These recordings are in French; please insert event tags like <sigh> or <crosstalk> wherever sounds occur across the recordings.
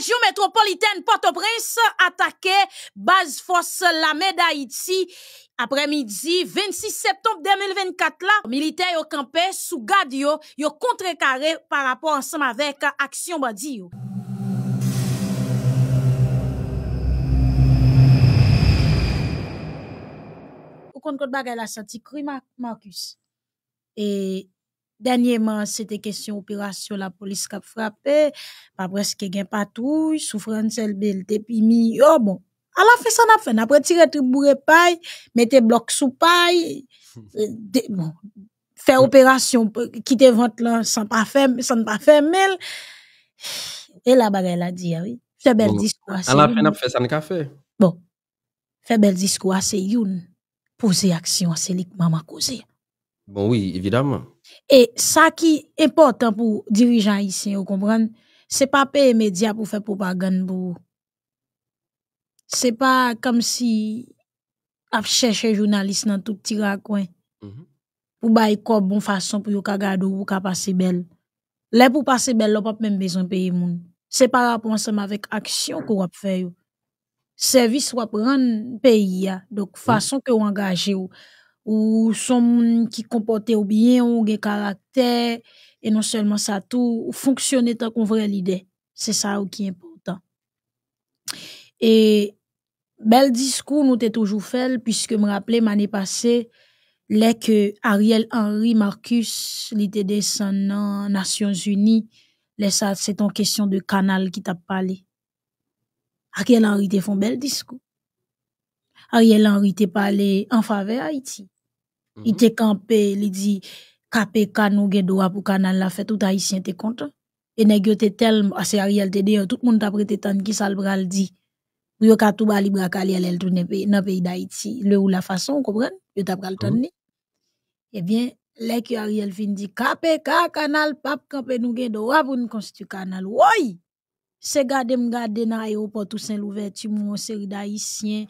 Région métropolitaine Port-au-Prince attaqué base force la d'Haïti après-midi 26 septembre 2024 là militaires au campé sous garde yo contre contrecarré par rapport ensemble avec action bandi Ou compte bagaille la senti Marcus. et Dernièrement, c'était question opération la police qui a frappé, pas presque gain patrouille, souffrant celle belle depuis oh bon. À hmm. euh, e la fin, ça n'a fait, après tirer tout bourré paille, metté bloc sous paille, Fait bon, faire opération, quitter ventre là, sans pas faire, sans pas faire Et là, bas elle a dit, oui. Fait belle discours. À la, fin, n'a fait, ça n'a fait. Bon. Fait belle discours, c'est une. Poser action, c'est l'ic maman causé. Bon, oui, évidemment. E sa ki important pou dirijan isen yo kompren, se pa pe emedya pou fe pou bagan pou yo. Se pa kam si ap chèche jounalist nan touti ra kwen mhm. pou bayi kob bon fason pou yo ka gado pou ka pase bel. Le pou pase bel, lop ap men bezon peye moun. Se pa raponsan me avèk aksyon kou wap fè yo. Servis wap ren peyi ya, dok fason kou wangaje yo. ou son qui comportait au ou ou des et et non seulement ça, tout ou tant tan kon vre C'est ça qui est important. Et bel discours, nous t'es toujours fait, puisque me rappele m ane passée, le Ariel Henry Marcus li descendant Nations Nations Unies, c'est le question de canal qui t'a parlé Ariel Henry te un bel discours. Ariel Henry te parlé en faveur Haïti. Mhm. Il -hmm. campé, te kampe, il dit « KPK nous gen droit pou kanal la fait tout Haïtien te content. Et tu te tel, c'est Ariel te dire, tout moun monde te pris ki sal bral di. Yo tout ba libra kali el el tou nan peyi d'haïti Le ou la façon, comprenez, Yo tapre al mhm. tan bien, Eh bien, l'équipe Ariel fin dit « KPK kanal pap campé nous gen pour pou nous konstitu kanal. Oui se gade garder dans l'aéroport tout Saint Louverture, mon série d'haïtiens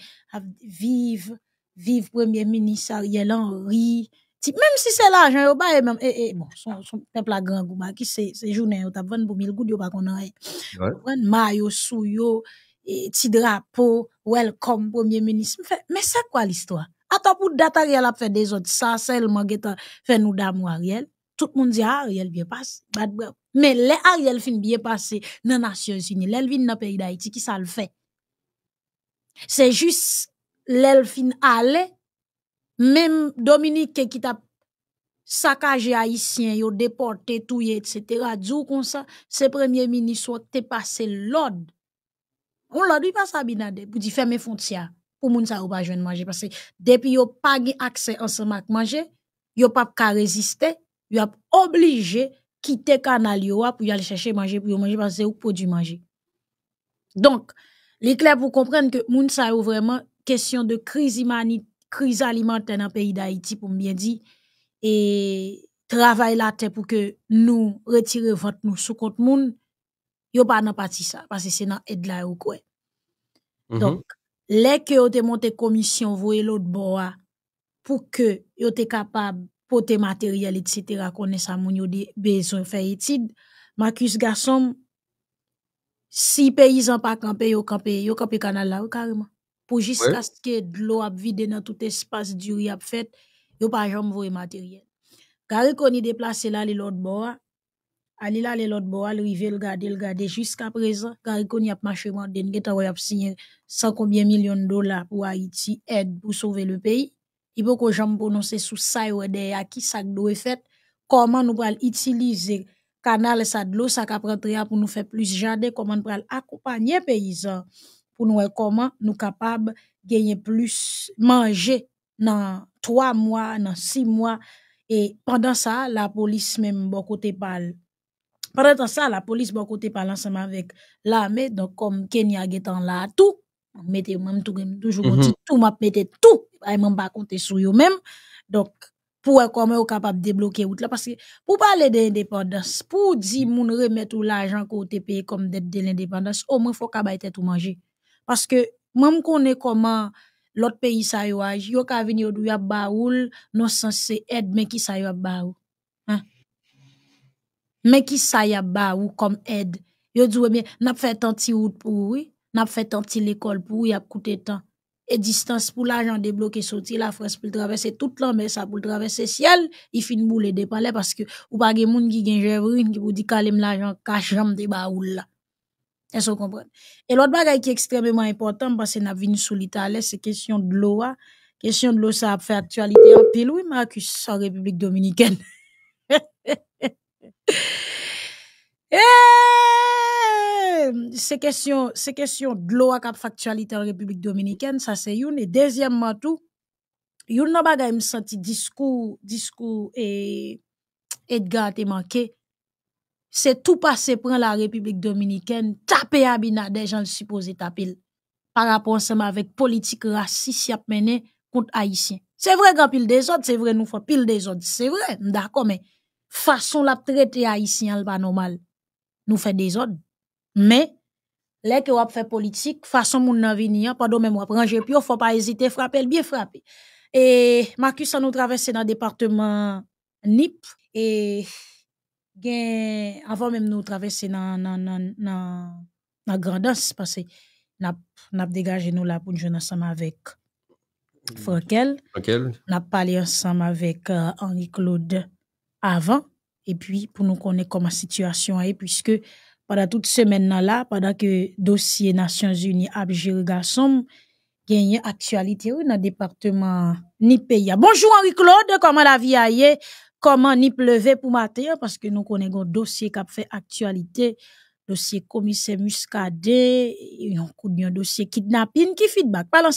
vive vive premier ministre Ariel Henry. Ti, même si c'est l'argent yo ba eh, même et eh, eh, bon son, son peuple a grand goût bah, qui c'est c'est journée on t'a vendre pour 1000 goud yo pas connait. Ouais. Vendre maillot sou et ti drapeau welcome premier ministre. Mais c'est quoi l'histoire Attends pour date Ariel a fait des autres ça seulement fait nous d'amour Ariel. Tout le monde dit ah, Ariel bien passe. Bad breath. Mais le Ariel fin bien passé les Nations Unies, dans le pays d'Haïti, qui ça le fait? C'est juste l'Elvin aller même Dominique qui t'a saccagé Haïtien, a déporté tout, etc. D'où comme ça, c'est premier ministre te passé l'ordre. On l'ordre pas ça Binade pour dire ferme frontières pour moun ne ou pas manger. Parce que depuis n'ont pas accès ensemble à manger, n'ont pas ka résister, ils a obligé quitter canal yo pour y aller chercher manger pour manger parce que pour du manger donc les clair pour comprendre que moun sa yo vraiment question de crise alimentaire dans le pays d'Haïti pour bien dire et travail la tête pour que nous retirer vente nous sous compte moun yo pas dans partie ça parce que c'est dans laide là ou quoi mhm. donc les que ont monté commission voyer l'autre bois pour que yo capable tes matériel, etc. cetera a besoin de besoin fait étude. Marcus Garçon, si paysan pas kampe yo kampe, sont kampe kanal la carrément. Pour jusqu'à ce que l'eau a vidé dans tout espace du il a fait, yo pa jom voye matériel. Kare koni déplacé là les l'autre bois Ali là les lot bois al rive le garder le garder jusqu'à présent car qu'on a marché mande n'ta a signé 100 combien millions de dollars pour Haïti aide pour sauver le pays beaucoup faut que j'en prononce sous ça et qui ça doit fait comment nous pral utiliser canal ça de l'eau ça pour nous faire plus jardin comment nous pral accompagner paysans pour nous comment nous capables gagner plus manger dans trois mois dans six mois et pendant ça la police même bon côté parle pendant ça la police bon côté parle ensemble avec l'armée donc comme Kenya est là tout mettez même tout toujours mhm. tout m'a tout pas même pas compter sur eux même donc pour comment vous capable débloquer route là parce que pour parler d'indépendance pour dire moun remettre tout l'argent côté payé comme dette de l'indépendance au moins faut qu'on qu'abaite tout manger parce que même qu'on est comment l'autre pays ça yo agi yo ka venir dou ya baoul non censé aide mais qui ça à baou mais qui ça y a baou comme aide yo dit mais n'a fait tant route pour oui n'a fait tant l'école pour y a coûté tant et distance pour l'argent débloqué sortir, la France pour traverser toute l'an, mais ça pour traverser ciel il finit boule des palais parce que ou pas de monde qui gagne jevrine qui pour dire calme l'argent cache jambe de baoul là est-ce qu'on et l'autre bagaille qui est extrêmement important parce que n'a vu sous l'Italie c'est question de l'eau hein. question de l'eau ça a fait actualité en pile oui Marcus en République dominicaine <laughs> Eh! c'est question, c'est question de loi cap factualité en République dominicaine, ça c'est une. Et deuxièmement tout, yon n'a pas gagné senti discours, discours et Edgar manqué. C'est tout passé pour la République dominicaine, taper tapé des gens supposé taper, par rapport ensemble avec politique raciste y a mené contre Haïtiens. C'est vrai qu'en pile des autres, c'est vrai nous faut pile des autres, c'est vrai, d'accord, mais façon la traiter Haïtien, elle pas normal nous fait des ordres. Mais, là que va fait politique, façon moun nan a pardon, mais moi, prends ne faut pas hésiter, frapper, bien frapper. Et, Marcus, nous traversé dans le département NIP, et, avant même nous traverser dans, dans, dans, dans, parce que, n'a, n'a dégagé nous là pour nous jouer ensemble avec mm. Frankel. Frankel. N'a parlé ensemble avec euh, Henri-Claude avant et puis pour nous connaître comment la situation est, puisque pendant toute semaine là, pendant que dossier Nations Unies a géré garçon, il y a une actualité dans le département Bonjour Henri-Claude, comment la vie est-elle Comment ni pleuvait pour matin? Parce que nous connaissons un dossier qui a fait actualité, dossier commissaire Muscadet, un coup de dossier kidnapping. Qui feedback? Parle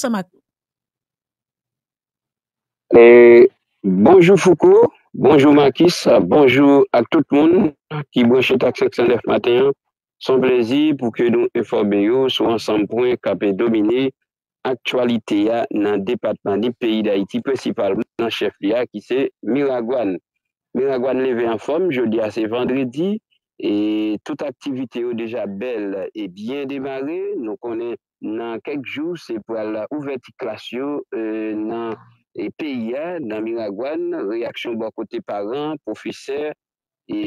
Et bonjour Foucault. Bonjou Makis, bonjou ak tout moun ki mwen chet ak seksyon def matenyan. Son plezi pou ke nou e forbe yo sou ansan pwen kapè domine aktualite ya nan depatman di peyi da iti presipal nan chef liya ki se Miragwan. Miragwan leve an form jodi a se vendredi e tout aktivite yo deja bel e bien demare. Nou konen nan kek jou se pou ala ouverti klasyo nan... Euh, E peye nan Miragwan, reaksyon bo kote paran, profeseur, e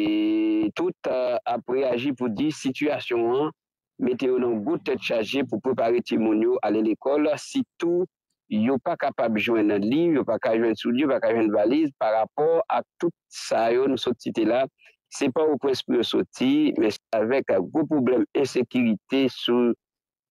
tout ap reagi pou di, sitwasyon an, mete yo nan gout te chaje pou prepari timon yo ale l'ekol, si tou yo pa kapab jwen nan li, yo pa ka jwen sou li, yo pa ka jwen valiz, pa rapor a tout sa yo nou sotite la, se pa ou prez pou yo soti, me se avek go problem e sekirite sou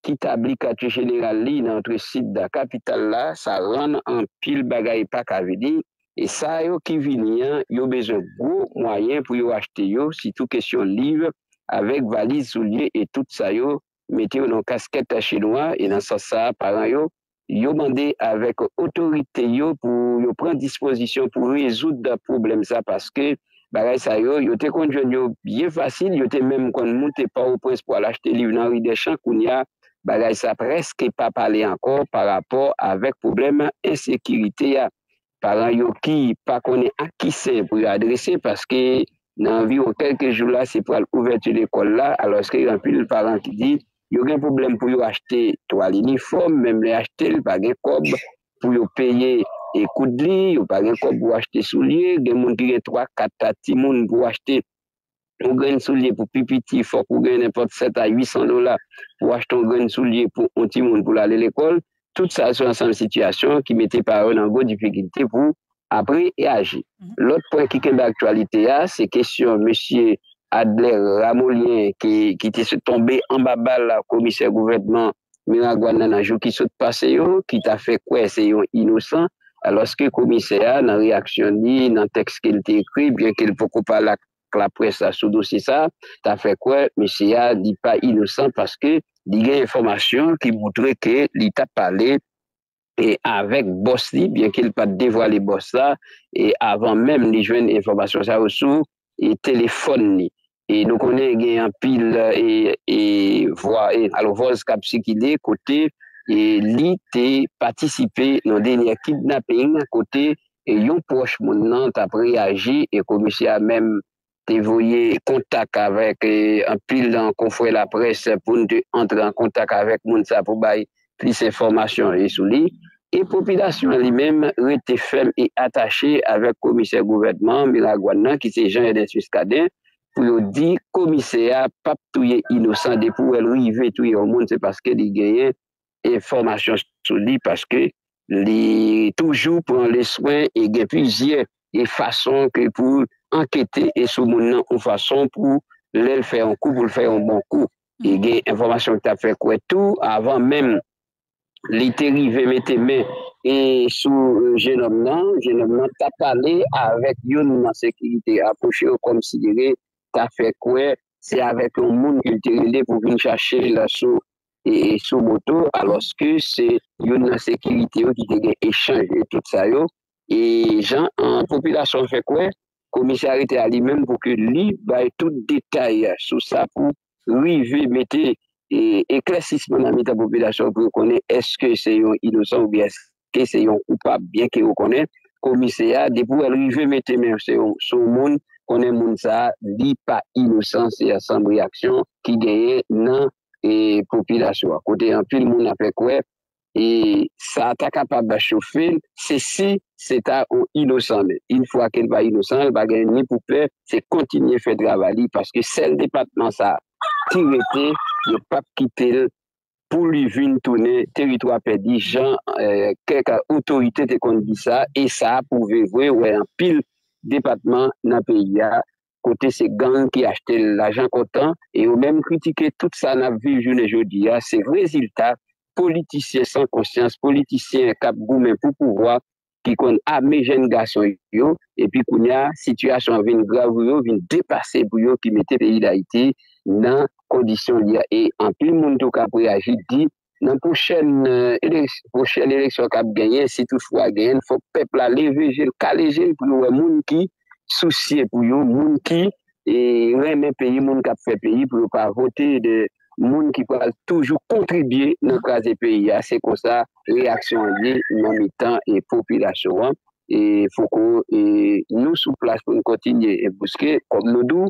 Qui à kati général li nan site de la capitale la, ça ça en pile pile, pa kavedi, et ça yo qui vini an, hein, yo besoin gros moyen pou yo acheter yo, si tout question livre valise valise soulye, et tout ça yo, mette yo casquette casquette à dans ça nan sa sa paran yo, yo mandé avec autorité yo pour yo prend disposition pou résoudre da ça, sa, que, bagay sa yo, yo te konjwen yo bien facile yo te même kon moun pas au ou pour pou nan bagay ben, sa presque pas parlé encore par rapport avek problem insekirite ya. Paran yo ki pa konen akise pou yo adrese paske nan environ kelke jou la se pral ouvertu l'ekol la aloske yon pil paran ki di yo gen problem pou yo achete toal uniform, menm le achete l pa gen kob pou yo peye ekoud li, yo pa gen kob pou achete soulye, gen moun ki trois, quatre, 4 tati moun pou achete ou gwen sou liye pou pipiti, fok ou gwen n'importe set mm-hmm. a 800 dola, ou ach ton gwen sou liye pou ontimoun pou lale l'ekol, tout sa sou ansan l'sitiyasyon ki mette paron an gwen dipigilite pou apre e aji. L'ot pwen ki ken d'aktualite a, se kesyon M. Adler Ramolien ki te se tombe an babal la komise gouverdman Miragwana nan jou ki sot pase yo, ki ta fe kwe se yo inousan, aloske komise a nan reaksyon ni, nan tekst ke lte ekri, byen ke l'poko pa lak, la pres la sou do si sa, ta fe kwe misya di pa inosan paske di gen informasyon ki moutre ke li ta pale e avek bos li bien ke li pa devwa li bos la e avan mem li jwen informasyon sa ou sou, e telefon li e nou konen gen an pil e alo voz ka psikide kote e li te patisipe nou denye kidnapping kote e yon poch moun nan ta pre aji e komisya men te voye kontak avek an pil dan kon fwe la pres, pou n te antre an kontak avek moun sa pou bay, pli se formasyon e sou li. E popilasyon li menm rete ferm e atache avek komisyen gouverdman Milagwana, ki se janye de Swiss Cadet, pou yo di komisyen apap touye inosan, de pou el rive touye o moun, se paske li geyen e formasyon sou li, paske li toujou pou an le swen, e gen pli zye, e fason ke pou... anketi e sou moun nan ou fason pou lèl fè an kou, pou lèl fè an moun kou. Bon mm. Ige, informasyon ki ta fè kou etou, avan men li teri ve mette men e sou jenom nan, jenom nan, ta pale avèk yon nan sekirite aposhe ou kom si dire, ta fè kou se avèk yon moun ki teri le pou vin chache la sou et sou moto, aloske se yon nan sekirite ou ki te gen echange etout sa yo. E jan, an populasyon fè kou Komise a rete a li men pou ke li bay tout detay sou sa pou rive mette e klasisman nan meta popilasyon pou konen eske se yon inosan ou bien se yon ou pa bien ki yon konen. Komise a de pou rive mette men sou moun konen moun sa li pa inosan se yon sanb reaksyon ki deye nan e, popilasyon. Kote anpil moun apèk wè. E sa ta kapab ba choufe, se si, se ta ou inosande. In fwa ke l va inosande, ba genye poupe, se kontinye fè dravali, paske sel depatman sa tirete, yo pap kitel, pou li vin toune teritwa pedi, jan, eh, kek a otorite te konti sa, e sa pou vevwe, ou e an pil depatman nan pe ya, kote se gang ki achete l ajan kontan, e ou men kritike tout sa nan vijoune jodi ya, se rezilta politisyen san konsyans, politisyen kap goumen pou pouvoi ki kon ame jen gason yo epi koun ya sityasyon vin grav yo vin depase pou yo ki mette pe idayite nan kondisyon liya e anpil moun tou kap reajit di nan pouchen euh, pouchen eleksyon kap genyen sitou fwa genyen fok pepla levejel kalejel pou yo moun ki souciye pou yo moun ki e reme peyi moun kap fe peyi pou yo pa vote de moun ki pal toujou kontribye nan kwaze peyi ya, se kon sa reaksyon li nan mitan e popilasyon, e fokou e nou sou plas pou nou kontinye, e pwoske, kom nou dou,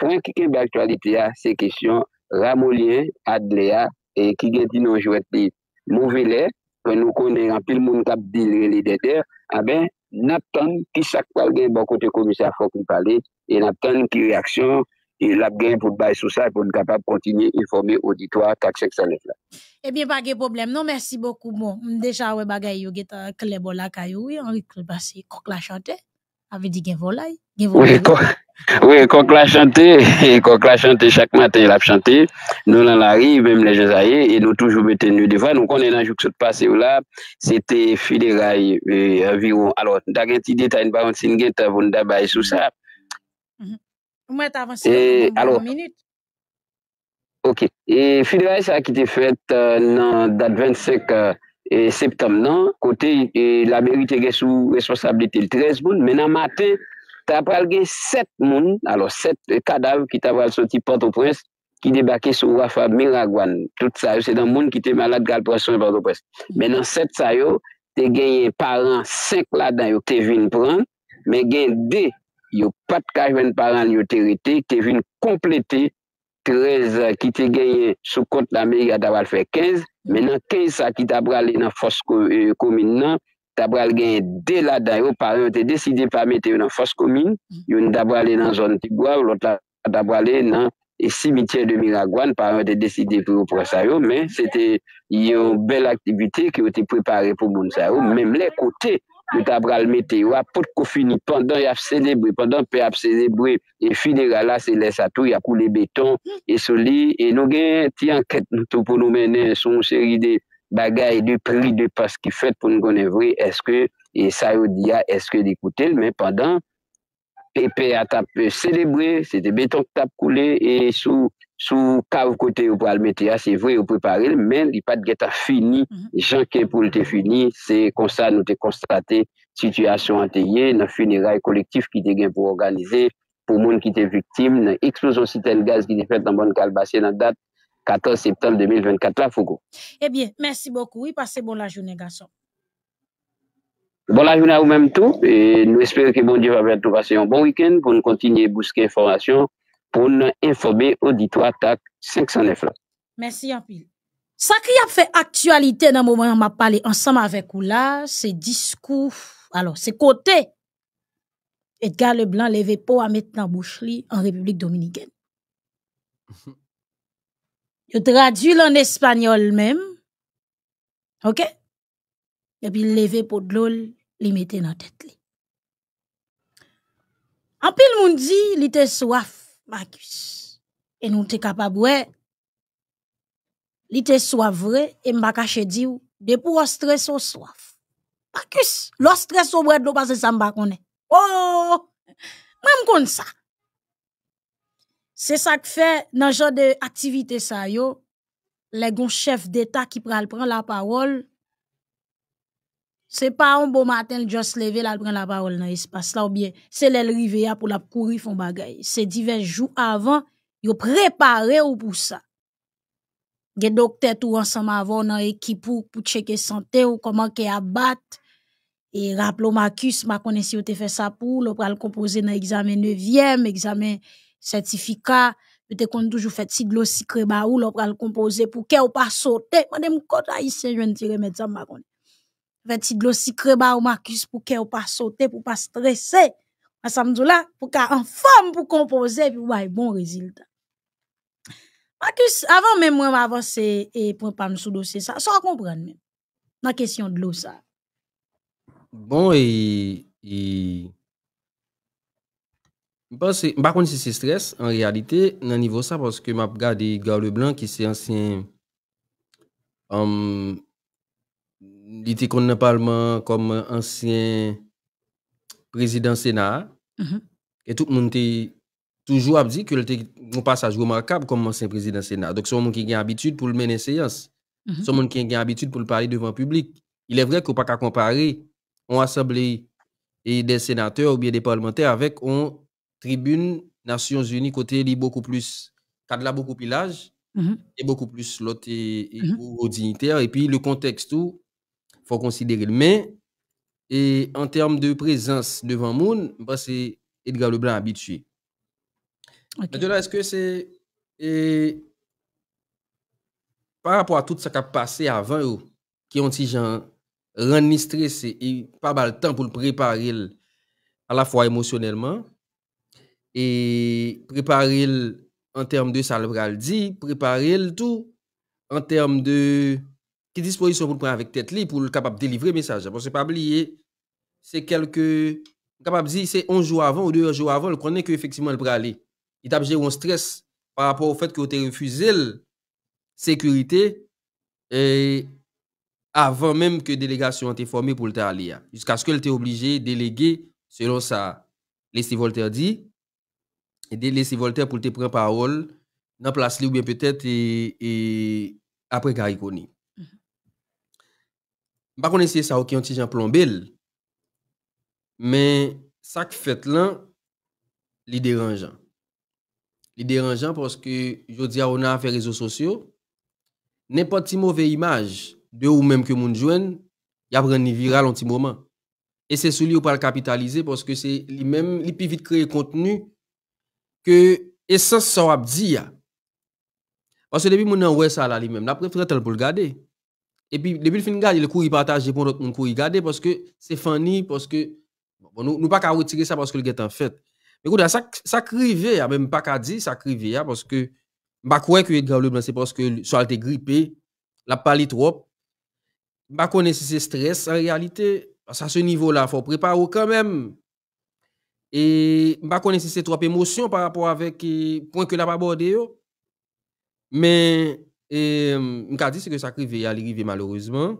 pran ki kembe aktualite ya se kesyon, ramolien, adle ya, e ki gen di nan jwet li mouvelè, pe nou konen rampil moun kap dilre li de der, a ben, naptan ki sak pal gen bakote bon komisa fokou pale, e naptan ki reaksyon, E lap gen pou d'bay sou sa pou nou kapap kontinye informe auditwa tak seksanek la. Ebyen eh pa non, bon, euh, bon, gen problem nou, mersi bokou moun. Mdeja we bagay yo geta klebo lakay ouye, anri klebasi kok la chante, ave di gen volay, <laughs> gen volay. Ouye, kok la chante, kok la chante, chak maten lap chante, nou lan la ri, mwen mleje zaye, e nou toujou bete nou devan, nou konen anjouk sot pase ou la, se te fide ray euh, environ, alo, dagen ti detayn ba yon sin gen ta voun da bay sou sa, mwen ta avansi mwen euh, euh, moun moun moun moun. Ok. E fidele sa ki te fèt nan dat 25 septem nan, kote la merite gen sou responsabilite l 13 moun. Menan matè, ta pral gen 7 moun, alo 7 kadav euh, ki ta vwal soti porto pres, ki debake sou wafa miragwan. Tout sa mm-hmm. yo, se dan moun ki te malat galp wason porto pres. Menan 7 sa yo, te gen yon paran 5 la dan yo, te vin pran, men gen 2 yo pat kajwen paran lyo terite, te vin kompleti 13 ki te genye sou kont la meri ya daval fe 15, menan 15 sa ki tabrali nan fos komine euh, nan, tabral genye de la dayo, paran yo te deside pa mette yo nan fos komine, yon tabrali nan zon tigwa, ou lota tabrali nan simitye de Miragwan, paran yo te deside pou yo prasa yo, men se te yon bel aktivite ki yo te prepare pou moun sa yo, menm le kote, nou tabral mete, wapot kofini, pandan yap senebwe, pandan pe ap senebwe, e fide gala se lesa tou, yakou le beton, e soli, e nou gen ti anket nou to pou nou menen, son seri de bagay, de pri, de pas ki fet pou nou konen vwe, eske, e sa yo diya, eske di koute l, men pandan, pepe a tap celebre, se te beton tap koule, e sou kav kote ou pralmete ya, ah, se vwe ou prepare, men li pat geta fini, mm-hmm. jan ke pou lte fini, se konsa nou te konstate, sityasyon an te ye, nan funera e kolektif ki te gen pou organize, pou moun ki te viktim, nan eksplosyon siten gaz ki te fet nan bon kalbasyen, nan dat 14 septem 2024 la fougo. Ebyen, mersi bokou, i pase bon la jounen gason. Bon la journée même tout, et nous espérons que bon Dieu va tout passer un bon week-end pour nous continuer à bousquer information pour nous informer auditoire TAC 509 Merci Yampil. Ça qui a fait actualité dans le moment où on m'a parlé ensemble avec vous là, c'est discours, alors c'est côté Edgar Leblanc levé pour à maintenant dans en République dominicaine. <laughs> Je traduis en espagnol même. OK? et puis levé pour de l'eau, le mette dans tête En pile moun dit il était soif, Marcus. Et nous était capable Il était soif vrai et m'a caché dire ou, de pour stress ou soif. Marcus, oh! le stress ou bret ça que sa m'a koné. Oh! Même comme ça. C'est ça qui fait dans genre d'activité ça, yo. Les gon chef d'État qui prend la parole, c'est pas un bon matin juste levé là prend la parole dans l'espace là ou bien c'est l'el rivé pour la courir font bagay. c'est divers jours avant yo préparé ou pour ça Ge docteur tout ensemble avant dans équipe pour checker santé ou comment que abat et rappelo Marcus ma connais si te fait ça pour le pral composer dans examen 9e examen certificat peut-être qu'on toujours fait si secret ba ou le pral composer pour que ou pas sauter mande m ici je ne tire mais ça ma l'eau si creba ou Marcus pour qu'elle pas sauter, pour pas stresser. À là, pour qu'elle en forme pour composer, puis ouais, e bon résultat. Marcus, avant même moi m'avancer et point pas me sous dossier ça, sans comprendre même. La question de l'eau ça. Bon, et, et... c'est par contre, c'est stress, en réalité, dans niveau ça, parce que m'a regardé Gare Blanc, qui c'est ancien il était connu Parlement comme ancien président Sénat. Mhm. Et tout le monde a toujours dit que le un passage remarquable comme ancien président Sénat. Donc, c'est un monde qui a l'habitude pour le mener séance. Mhm. C'est un monde qui a l'habitude pour le parler devant le public. Il est vrai qu'on pas qu'à comparer une assemblée des sénateurs ou bien des parlementaires avec une tribune Nations Unies côté est beaucoup plus cadre là beaucoup plus large mhm. et beaucoup plus l'autre et, dignitaire et puis le contexte où faut considérer. Mais, et en termes de présence devant Moun, bah, c'est Edgar Leblanc habitué. est-ce que c'est. par rapport à tout ce qui a passé avant, qui ont dit, gens rendu stressé et pas mal de temps pour le préparer à la fois émotionnellement et préparer en termes de ça le préparer tout en termes de qui disposition pour prendre avec tête li pour le capable de délivrer message parce que pas oublier c'est quelques capable dire c'est un jour avant ou deux jours avant On connaît que effectivement il aller il a un stress par rapport au fait que tu refusé la sécurité et avant même que délégation ait été formée pour le aller jusqu'à ce qu'elle t'ait obligé déléguer selon ça Les Voltaire dit et de Voltaire pour te prendre parole dans place lui ou bien peut-être et, après Gariconi. Pas contre, c'est ça qui est un plombelle. Mais ça qui fait là, il dérangeant. Il dérangeant parce que, je on a fait les réseaux sociaux. N'importe quelle mauvaise image de ou même que mon jouez, il a un viral en petit moment. Et c'est celui où le capitaliser parce que c'est lui-même, il peut vite créer contenu que l'essence ça va dire. Parce que depuis mon ouais ça là lui-même, après, il faudrait le garder. Et puis, depuis le fin de garder, le cours, il partage pour l'autre cours, il garde parce que c'est funny, parce que bon, nous, nous pas qu'à retirer ça parce que le gars en fait. Mais écoute, ça, ça crivait, hein, même pas qu'à dire, ça crivait, hein, parce que, bah, quoi que Edgar Leblanc, c'est parce que soit été grippé, la parlé trop. Bah, connaît si c'est stress, en réalité, parce à ce niveau-là, il faut préparer quand même. Et je ne connais pas si c'est trop émotion par rapport avec le point que l'a abordé. Mais et euh, m'a dit que ça arrivé, l'arrivée malheureusement.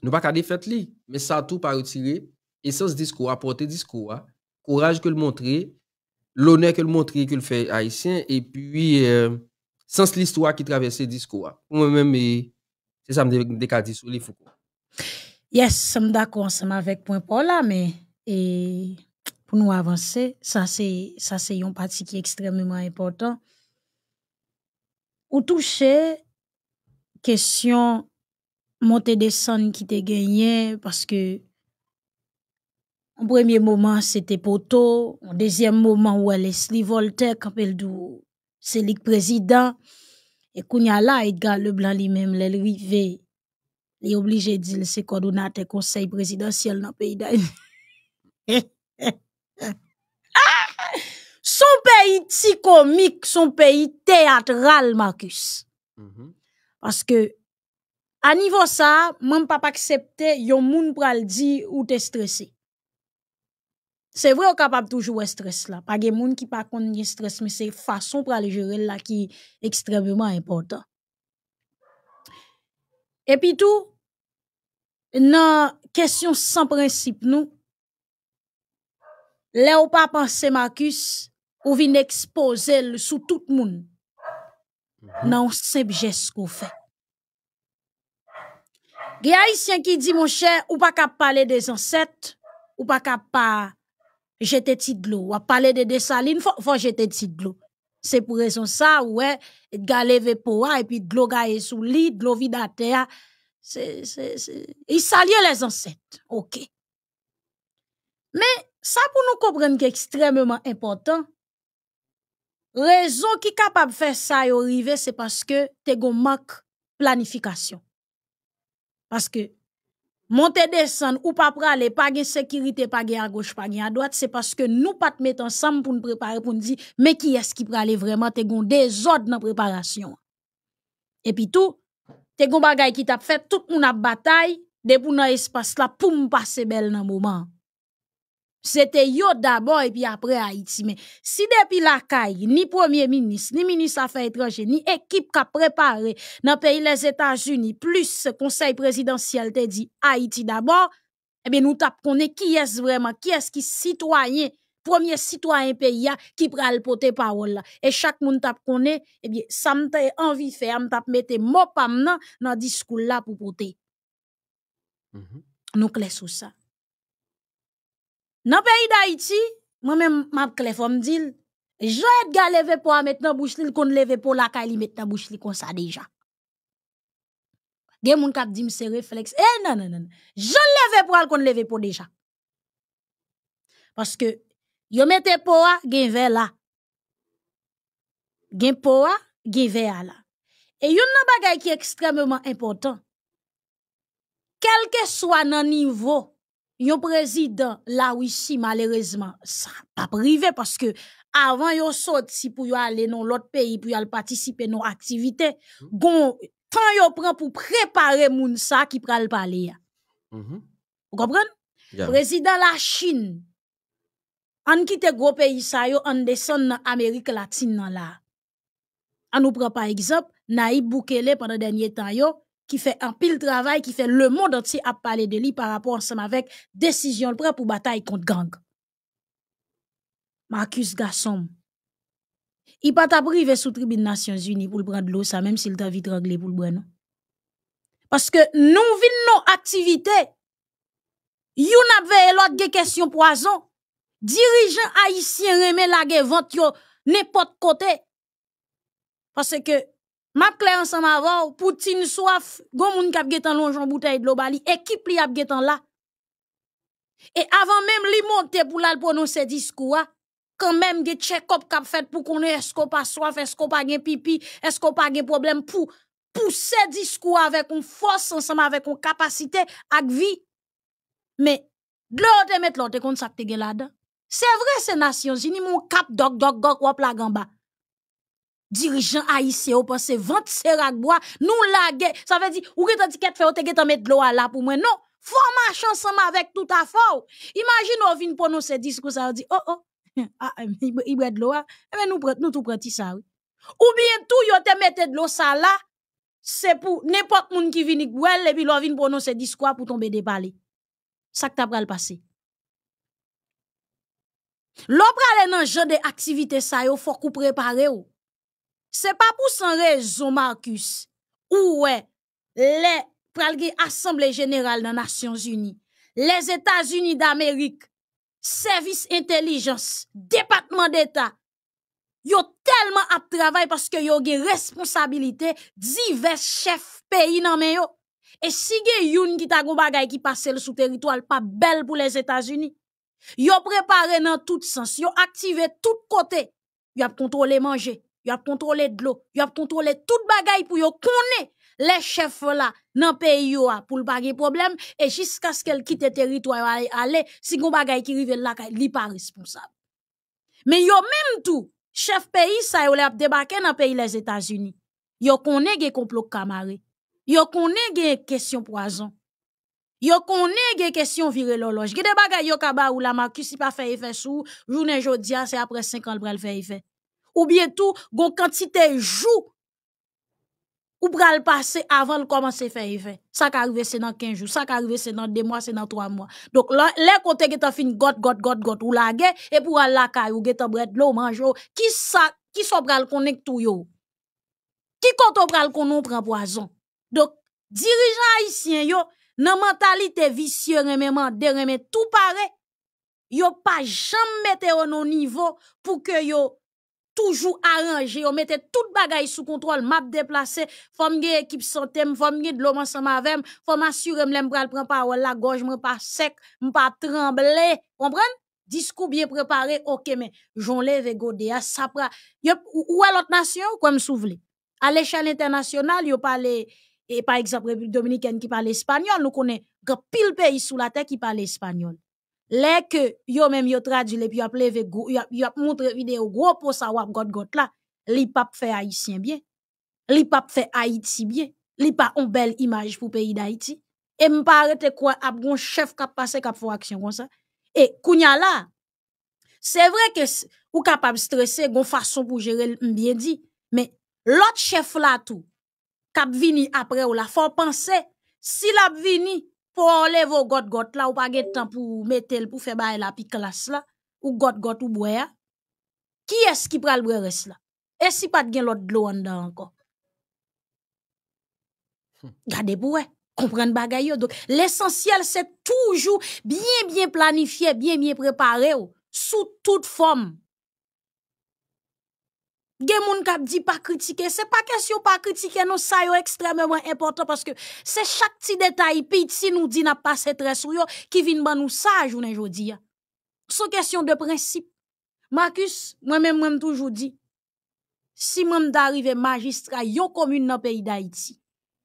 Nous pas qu'à défaite mais ça tout pas sans ce discours, apporter discours, hein. courage que le montrer, l'honneur que le montrer que le fait haïtien et puis euh, sans l'histoire qui traverse discours. Hein. Moi-même c'est ça me décadit sur les Foucault. Yes, je suis d'accord ensemble avec point Paul là, mais et pour nous avancer, ça c'est ça c'est une partie qui est extrêmement importante ou touché question montée descente qui te gagné parce que en premier moment c'était poto en deuxième moment où elle est Voltaire quand c'est le président et kunyala, y a le blanc lui-même l'est arrivé il est obligé de dire c'est coordonnateur conseil présidentiel dans pays d'ailleurs <laughs> son pays psychomique, comique, son pays théâtral, Marcus. Mm-hmm. Parce que, à niveau ça, même pas accepter, yon moun pral di ou te stressé. C'est vrai, on capable toujours stress là. Pas de moun qui pas le stress, mais c'est façon pour aller gérer là qui est extrêmement important. Et puis tout, dans question sans principe, nous, là pas penser, Marcus, ou vin exposer sous tout monde, non c'est bien ce qu'on fait. Les un qui dit mon cher, ou pas qu'à parler des ancêtres, ou pas qu'à pas jeter ti de ou à parler de des salines, faut jeter jete ti de C'est pour raison ça, ouais, ga pour poa, et puis de gaye sous l'eau, de l'eau vide à terre. C'est, c'est, les ancêtres, ok. Mais, ça pour nous comprendre qu'extrêmement extrêmement important, raison qui est capable de faire ça et arriver c'est parce que t'es gon de planification parce que monter descendre ou pas praler pas de sécurité pas à gauche pas à droite c'est parce que nous pas te mettre ensemble pour nous préparer pour nous dire mais qui est-ce qui aller vraiment t'es gon désordre dans préparation et puis tout as des bagaille qui t'a fait tout monde bataille pour dans espace là pour passer belle dans moment c'était yo d'abord et puis après Haïti. Mais si depuis la caille, ni premier ministre, ni ministre affaires étrangères, ni équipe qui a préparé dans pays les États-Unis, plus conseil présidentiel te dit Haïti d'abord, eh bien, nous tap qui est vraiment, qui est qui citoyen, premier citoyen pays qui pral porter parole Et chaque monde tap konnen, eh bien, ça me envie faire, m'a mettre mot pam nan dans discours là pour porter. Mm Nous clés ça. Nan peyi da iti, mwen men map klefo mdil, jwet gen leve pou a met nan bouch li kon leve pou la ka li met nan bouch li kon sa deja. Gen moun kak di mse refleks, e nan nan nan, jwet leve pou al kon leve pou deja. Paske, yon meten pou a, gen ve la. Gen pou a, gen ve a la. E yon nan bagay ki ekstrememan important, kelke swa nan nivou, Le président la Russie malheureusement ça pas privé parce que avant yon sorti pour aller dans l'autre pays pour yon participer dans activité mm-hmm. gon temps yon prend pour préparer moun ça qui pral parler mm vous comprenez yeah. président la Chine an quitte gros pays ça yo en descend en Amérique latine là la. on nous prend par exemple Naïb Boukele pendant dernier temps yo qui fait un pile travail, qui fait le monde entier à parler de lui par rapport ensemble avec décision le pour bataille contre gang. Marcus Gasson, il pas t'a privé sous tribune Nations Unies pour le prendre l'eau ça même s'il t'a vite réglé pour le prendre. Parce que nous vivons nos activités. Yon avait l'autre question poison. Dirigeant haïtien remet la vente pas de côté. Parce que Ma clair ensemble avant Poutine soif, gon moun k'ap getan lonjon bouteille de l'eau équipe li ap getan là. Et avant même li monter pour la prononcer discours, hein, quand même des check-up k'ap fait pour qu'on est-ce qu'on pas soif, est-ce qu'on pas gen pipi, est-ce qu'on pas gen problème pour pousser discours avec une force ensemble avec une capacité à vie. Mais de te mettre te kon ça te gen là C'est vrai ces Nations Unies mon cap doc doc doc wap la gamba dirigeant haïtien ou pense vente bois, nous lage. Ça veut dire, ou que ticket dit qu'elle fait, ou t'as mettre de l'eau à là pour moi. Non. Faut marcher ensemble avec tout à fort. Imagine, on vient pour discours, ça dit, oh, oh, <laughs> ah, eh, il de l'eau, mais ah. eh ben, nous, nous tout ti ça, Ou bien tout, yo te mettre de l'eau ça là, ah. c'est pour n'importe moun qui vient gouel, et puis l'on vinn prononcer discours ah, pour tomber des parler Ça que t'as le passé. L'on prale nan jan de activité sa yo, faut qu'on prepare ou. C'est pas pour sans raison, Marcus, ou les Assemblées Assemblée générale des Nations Unies, les états unis d'Amérique, Service Intelligence, département ont yo à travailler parce que yo des responsabilités divers chefs, pays dans men yo. Et si vous youn ki qui qui ki sous territoire, sous-territoire, pas belle pour les états unis yo préparé dans tout sens, yo activé tout côté, yo a contrôlé manger yon a contrôlé de l'eau, yon a contrôlé tout choses pour qu'ils connaissent les chefs là, nan pays ne a, pour le problème, et jusqu'à ce qu'elle quitte territoire, aller, si yon bagay qui rive là, li pas responsable. Mais yon même tout, chef pays, ça yon a débarqué dans pays les États-Unis. Yon koné ge complot kamare. Yon koné ge question poison. Yo des questions question vire l'horloge. Ge de bagay yo cas où la ma ki si pas fait effet journée journée jodia c'est après 5 ans le bral fait effet ou bien tout gon quantité jou ou pral passer avant de commencer faire effet. Ça qui arrive c'est dans 15 jours, ça qui arrive c'est dans 2 mois, c'est dans 3 mois. Donc les côtés qui t'a fin got got got got ou laguer et pour la caille ou get bret l'eau mangeo qui ça qui so pral connect tout yo. Qui à pral konon prend poison. Donc dirigeant haïtien yo nan mentalité vicieux remément de tout pareil. Yo pas jamais mettre au niveau pour que yo toujours arrangé, on mettait tout bagage sous contrôle, map déplacé, femme une équipe santé, femme de l'homme ensemble avec, faut m'assurer me pral prend parole la gorge me pas sec, me pas trembler, comprenez Discours bien préparé, OK mais j'enlève Godéa ah, ça pra ou à l'autre nation comme souvle. À l'échelle internationale, yo parlé et par exemple République dominicaine qui parle espagnol, nous connaît pile pays sous la terre qui parle espagnol. Lè que yo même yo tradu le puis pleve yo a montre video gros pou sa wap got got la, li pap fait haïtien bien li pap fe Haïti bien li pa on bel pour pou pays et me mpa te quoi a bon chef kap passé kap fwa action comme ça et kounya la, se vrai ou capable stressé, gon pour pou jere dit dit. Mais lot chef là tout kap vini après ou la faut penser si la vini, pour enlever vos got got là ou pas gagne temps pour mettre pour faire la pique classe là ou got got ou boya qui est-ce qui prend boire reste là et si pas hmm. de l'autre de l'eau encore gardez boue comprendre bagaille donc l'essentiel c'est toujours bien bien planifié bien bien préparé sous toute forme gens qui kap di pas critiquer c'est pas question pas critiquer non ça est extrêmement important parce que c'est chaque petit détail petit nous dit n'a pas cette sou qui vinn ban nous ça journée jodi a question de principe Marcus moi même moi toujours dit si même d'arrive magistrat yon commune dans pays d'Haïti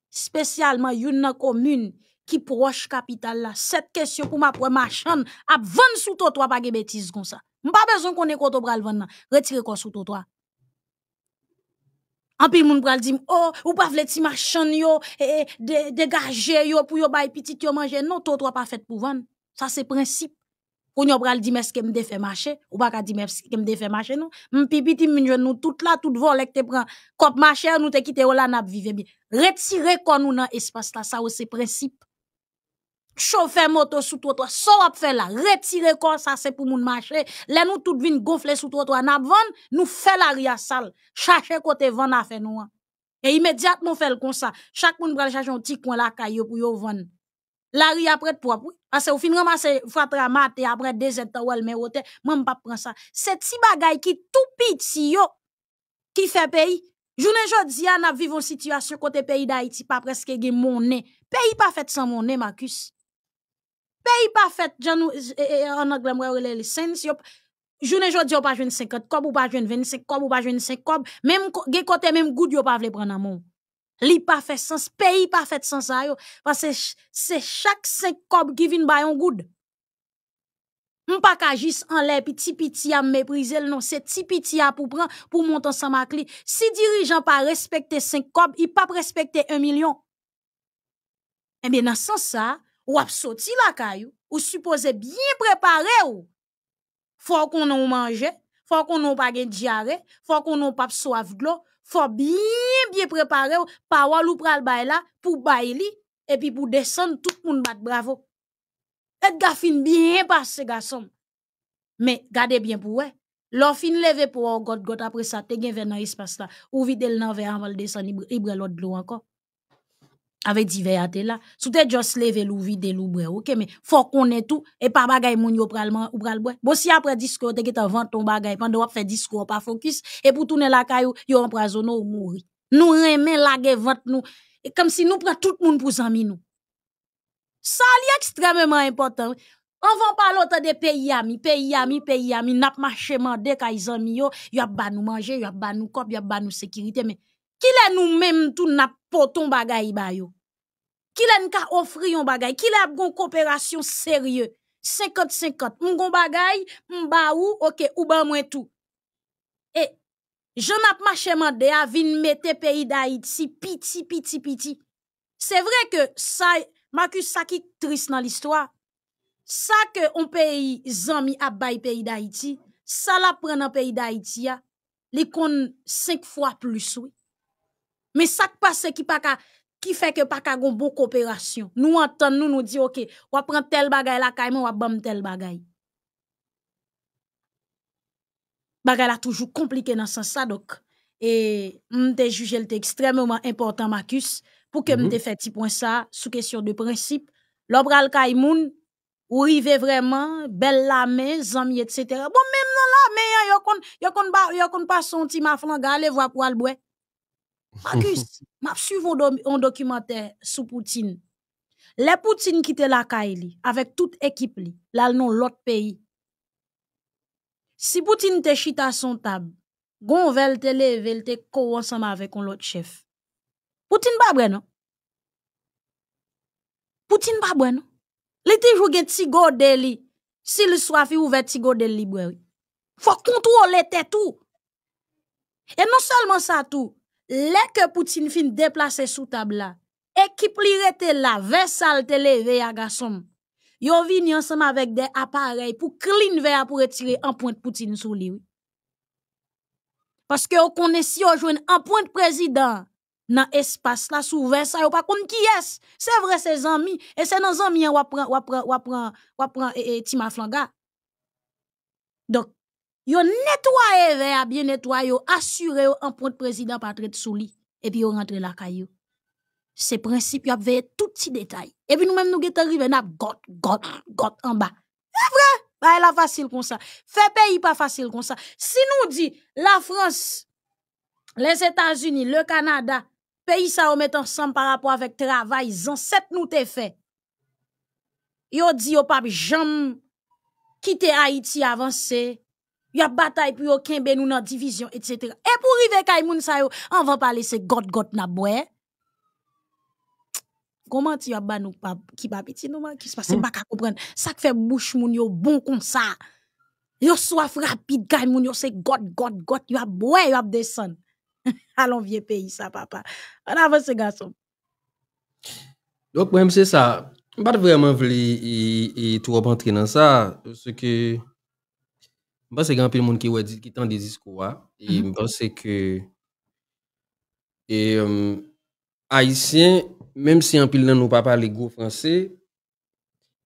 spécialement yon une commune qui proche capitale là cette question pour ma part, marchande à 20 sous toi pas des bêtises comme ça m'pas besoin qu'on écoute quoi to bral 20. retirez sous toi en plus, pral di oh, ou pa vle ti machan yo, vous de, yo pou yo bay petit, yo manje. Non, to toi pas fait pour vendre. Ça c'est principe. qu'on y'a pral di ce que ou pas ka di m eske me marcher ?» nous nous nous, Nous, nous, nous nou tout la, tout vol ek te pran. Kop marcher, nous te kite ou oh la nap vive bien. Retire kon nous nan ou oh, c'est principe chauffeur moto sous toi so ap faire la, retire kon sa se pou moun mache, là nous tout vin gonfle sous toi on van, nous fait la ria sal, chache kote van a nous nous hein. immédiatement immédiatement fait le kon sa, chak moun pral chercher un petit coin la kayo pou yo van. La ria prête pou Parce que ou fin ramase tra mate après de états ou elle me wote, mwen pa pran ça Se ti bagay ki tout petit yo, ki fe peyi, Jounen jodi an ap vivon situation kote peyi da iti pa preske gen monnaie. Pays pa sans mon nez Marcus peyi pa fet, jan nou, an ak le wè yo, journée jodi yo pas joine 50 cob ou pas joine 25 cob ou pas joine 5 cob même gè côté même goud yo pa vle prendre nan moun. Li pa fait sens, pays pa fait sens a yo, que c'est chaque 5 cob ki by un goud. M pa ka juste en l'air pi ti piti a mépriser non, c'est ti piti a pour prendre pour monter ensemble mak li. Si dirigeant pa respecter 5 cob il pa respecter 1 milyon. Ebe eh nan sens ça Wap soti lakay ou, ou supose bien prepare ou. Fwa konon manje, fwa konon pagen diare, fwa konon pap so avglo, fwa bien bien prepare ou, pawal ou pral bay la pou bay li, epi pou desan tout moun bat bravo. Et gafin bien pase gason. Men, gade bien pou we. Lofin leve pou wak oh gote-gote apre sa te gen ven nan ispasta, ou vide l nan ven anval desen ibre lot glo anko. avec di là, là, sou te just leve lou vide lou bre, ok, faut qu'on ait tout, et pas bagay moun yo pralman ou pral bre. Bon, si après discours, te vas vente ton bagay, pendant on fait discours pas focus. Et pour tourner ne la caillou yo anprazono ou Nous, on la lage vente nous et comme si nous prend tout moun pour zami nous. Ça, li extrêmement important. On va pas l'autre de pays ami, pays ami, pays ami, nap pas marché ka amis, mi yo, y a ban nous manger, y a ban nous kop, y a ban nous sécurité mais... Qu'il la nous-mêmes tout n'a poton bagay ba yo? Qu'il la nka ofri yon bagay? Qui la gon coopération sérieux, 50-50. M'gon gon bagay, ok, ou ba mwen Et je jen pas mache mande a vin mette pays d'Haïti. d'Haïti piti, piti, piti. C'est vrai que ça, Marcus, ça qui triste dans l'histoire. ça que on pays Zami a bay pays pays ça la le pays pays d'Haïti, li kon 5 fois plus oui. Mais ça qui passe, qui fait que pas qu'à une bonne coopération. Nous entendons, nous nous disons, OK, on prend tel bagaille là, quand on va bam tel bagaille. Bagaille là toujours compliqué dans ce sens ça, donc. Et je juge le extrêmement important, Marcus, pour que je mm un fait petit point ça, sous question de principe. L'obral Kaimoun, ou rive vraiment, belle la main, zami, etc. Bon, même non la main, yon kon, yon kon, yon kon pas son ti ma flan, gale, voie pour al bouet. Magus, <laughs> map suivon On dokumante sou Poutin Le Poutin ki te lakay li Avèk tout ekip li Lal non lot peyi Si Poutin te chita son tab Gon velte le Velte kou ansama avèk on lot chef Poutin ba bwen an Poutin ba bwen an Li te jougen ti go de li Si li swafi ouve ti go de li Fok kontro le te tou E non salman sa tou Lè Poutine fin déplacé sous table là, équipe li rete la, vessel te levé à garçon. Yo ensemble avec des appareils pour clean vers pour retirer un point de Poutine sous lui. Parce que on connaît si on joue un point de président dans espace là sous vers ça, pas contre qui est. C'est vrai ses amis et c'est nos amis on prend on prend on prend on prend e, Timaflanga. Donc yo nettoyer a bien nettoyé, assurer en point de président Patrick Souli et puis yo rentré la caillou. C'est principe a veiller tout petit détail. Et puis nous même nous gèt arrivé n'a got got got en bas. C'est vrai, bah la facile comme ça. Fait pays pas facile comme ça. Si nous dit la France, les États-Unis, le Canada, pays ça on met ensemble par rapport avec travail, sept nous t'es fait. Yo dit au pape Jean quitter Haïti avancer y a bataille pour yo kembe nous dans division etc. Et pour y kay moun sa yo, on va parler c'est god god na boue. Comment tu as ban nous pas qui pas petit nous qui se passe hmm. pas qu'à comprendre. Ça fait bouche moun yo bon comme ça. Yo soif rapide kay moun yo c'est god god god y a boy y a son <laughs> Allons vieux pays ça papa. On avance garçon. Donc même c'est ça. Pas vraiment voulu trop entrer dans ça parce que je pense que grand pile monde qui dit qui tend des discours hein. et mm-hmm. je pense que et euh, Haïtiens, haïtien même si en pile nous pas parler gros français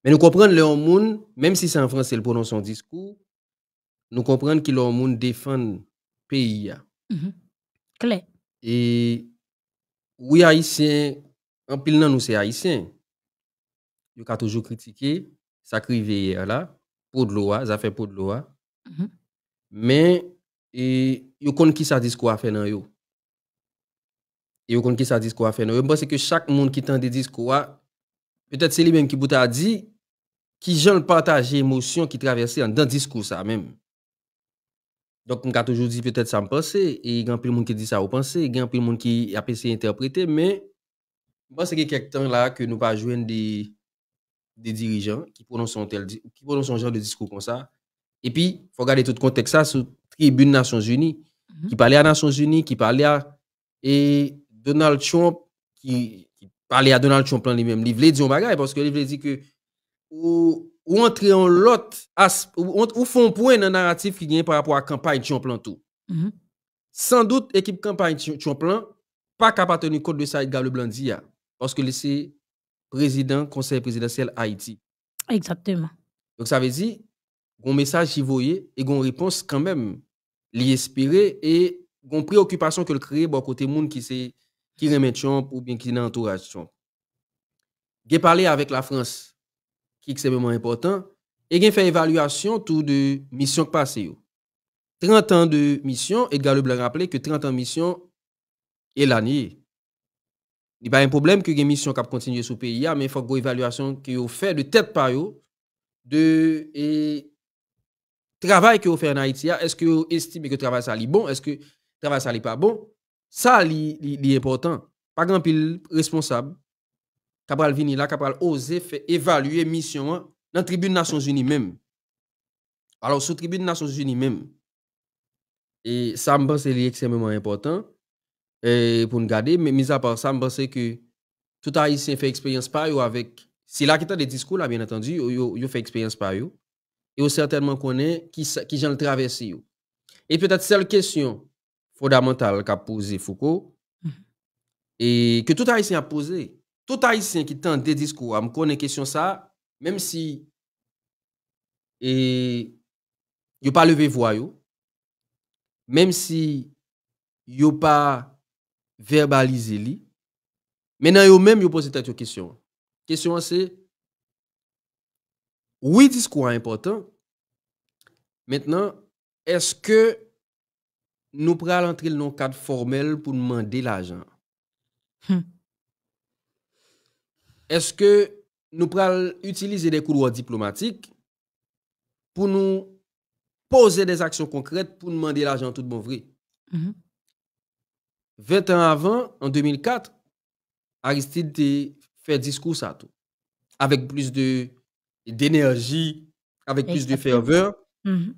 mais nous comprenons le monde même si c'est en français le prononcent son discours nous comprenons que le monde défend pays hein. mm-hmm. et oui haïtien en pile nous c'est haïtien toujours critiqué ça hier là pour de loi ça fait pour de loi Mm-hmm. mais il y a beaucoup de discours fait là-haut il y a beaucoup de discours africains mais c'est que chaque monde qui entend des discours peut-être c'est lui-même qui peut t'adie qui vient le partager l'émotion qui traverse dans un discours même donc on a toujours dit peut-être ça me penser et il y a un peu de monde qui dit ça au penser il y a un peu de monde qui a pensé interprété mais c'est quelque temps là que nous parviendrons des dirigeants qui prononcent ce genre de discours comme ça et puis, il faut garder tout le contexte ça sous tribune Nations Unies, mhm. qui parlait à Nations Unies, qui parlait à et Donald Trump, qui, qui parlait à Donald Trump lui-même. Il voulait dire un bagage parce qu'il voulait dire que ou, entre en lot, ou, font point dans le narratif qui vient par rapport à la campagne Trump tout. Mhm. Sans doute, l'équipe campagne Trump pas capable de tenir compte de ça, Edgar ah, parce que c'est président, conseil présidentiel Haïti. Exactement. Donc ça veut dire, un message y voyait et une réponse quand même li espérer et une préoccupation que le créer bon côté monde qui c'est qui remet ou bien qui dans entourage Trump. parlé avec la France qui est extrêmement important et a fait évaluation tout de mission passée. 30 ans de mission, Edgar Leblanc rappelé que 30 ans de mission est l'année. Il n'y a pas un problème que les mission qui continue sur le pays, mais il faut une évaluation qui est faite de tête par eux de et travail que vous faites en Haïti, ah, est-ce que vous estimez que le travail ça est bon, est-ce que le travail ça pas bon? Ça, c'est important. Par exemple, il responsable, Cabral Vini, là, Cabral oser faire évaluer mission hein, dans la tribune Nations Unies même. Alors, sous tribune Nations Unies même, et ça, me pense, c'est extrêmement important eh, pour nous garder. Mais mis à part ça, je pense que tout Haïtien fait expérience par eux avec. Si là des discours, là, bien entendu, il fait expérience par eux et vous certainement connaissez qui, qui j'en traverser. Et peut-être c'est la question fondamentale qu'a posé Foucault mm-hmm. et que tout haïtien a posé. Tout haïtien qui tente des discours à me connaît question ça, même si et yo pas levé voix même si yo pas verbalisé maintenant yo même yo posé cette question. Question c'est oui, discours important. Maintenant, est-ce que nous prenons entrer dans le cadre formel pour demander l'argent? Hmm. Est-ce que nous prenons utiliser des couloirs diplomatiques pour nous poser des actions concrètes pour demander l'argent tout bon vrai? 20 hmm. ans avant, en 2004, Aristide fait discours à tout, avec plus de d'énergie, avec plus de ferveur. Mmh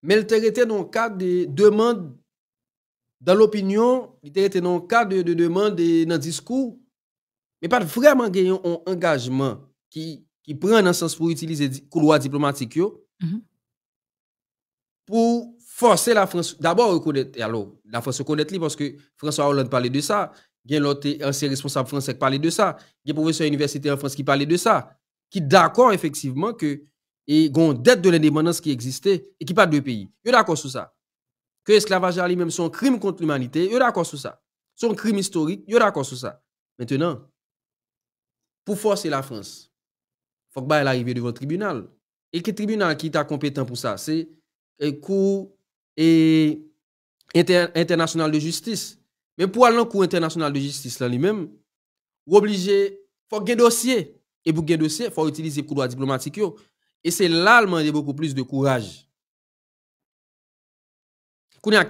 mais il était dans le cadre de demandes dans l'opinion, il était dans le cadre de, demandes demande, dans le discours, mais pas vraiment gagné engagement qui, qui prend un sens pour utiliser le couloir diplomatique mmh pour forcer la France, d'abord reconnaître, alors la France reconnaître parce que François Hollande parlait de ça, il y a un ancien responsable français qui parlait de ça, il y a un professeur universitaire en France qui parlait de ça qui d'accord effectivement que et gon dette de l'indépendance qui existait et qui pas deux pays. Yo d'accord sur ça. Que l'esclavage lui-même son crime contre l'humanité, yo d'accord sur ça. Son crime historique, yo d'accord sur ça. Maintenant, pour forcer la France, faut que arrive devant le tribunal. Et quel tribunal qui est compétent pour ça, c'est le cour et international de justice. Mais pour aller le cour international de justice là lui-même, obligé faut un dossier et pour gagner dossier, il faut utiliser le couloir diplomatique. Et c'est là le a beaucoup plus de courage.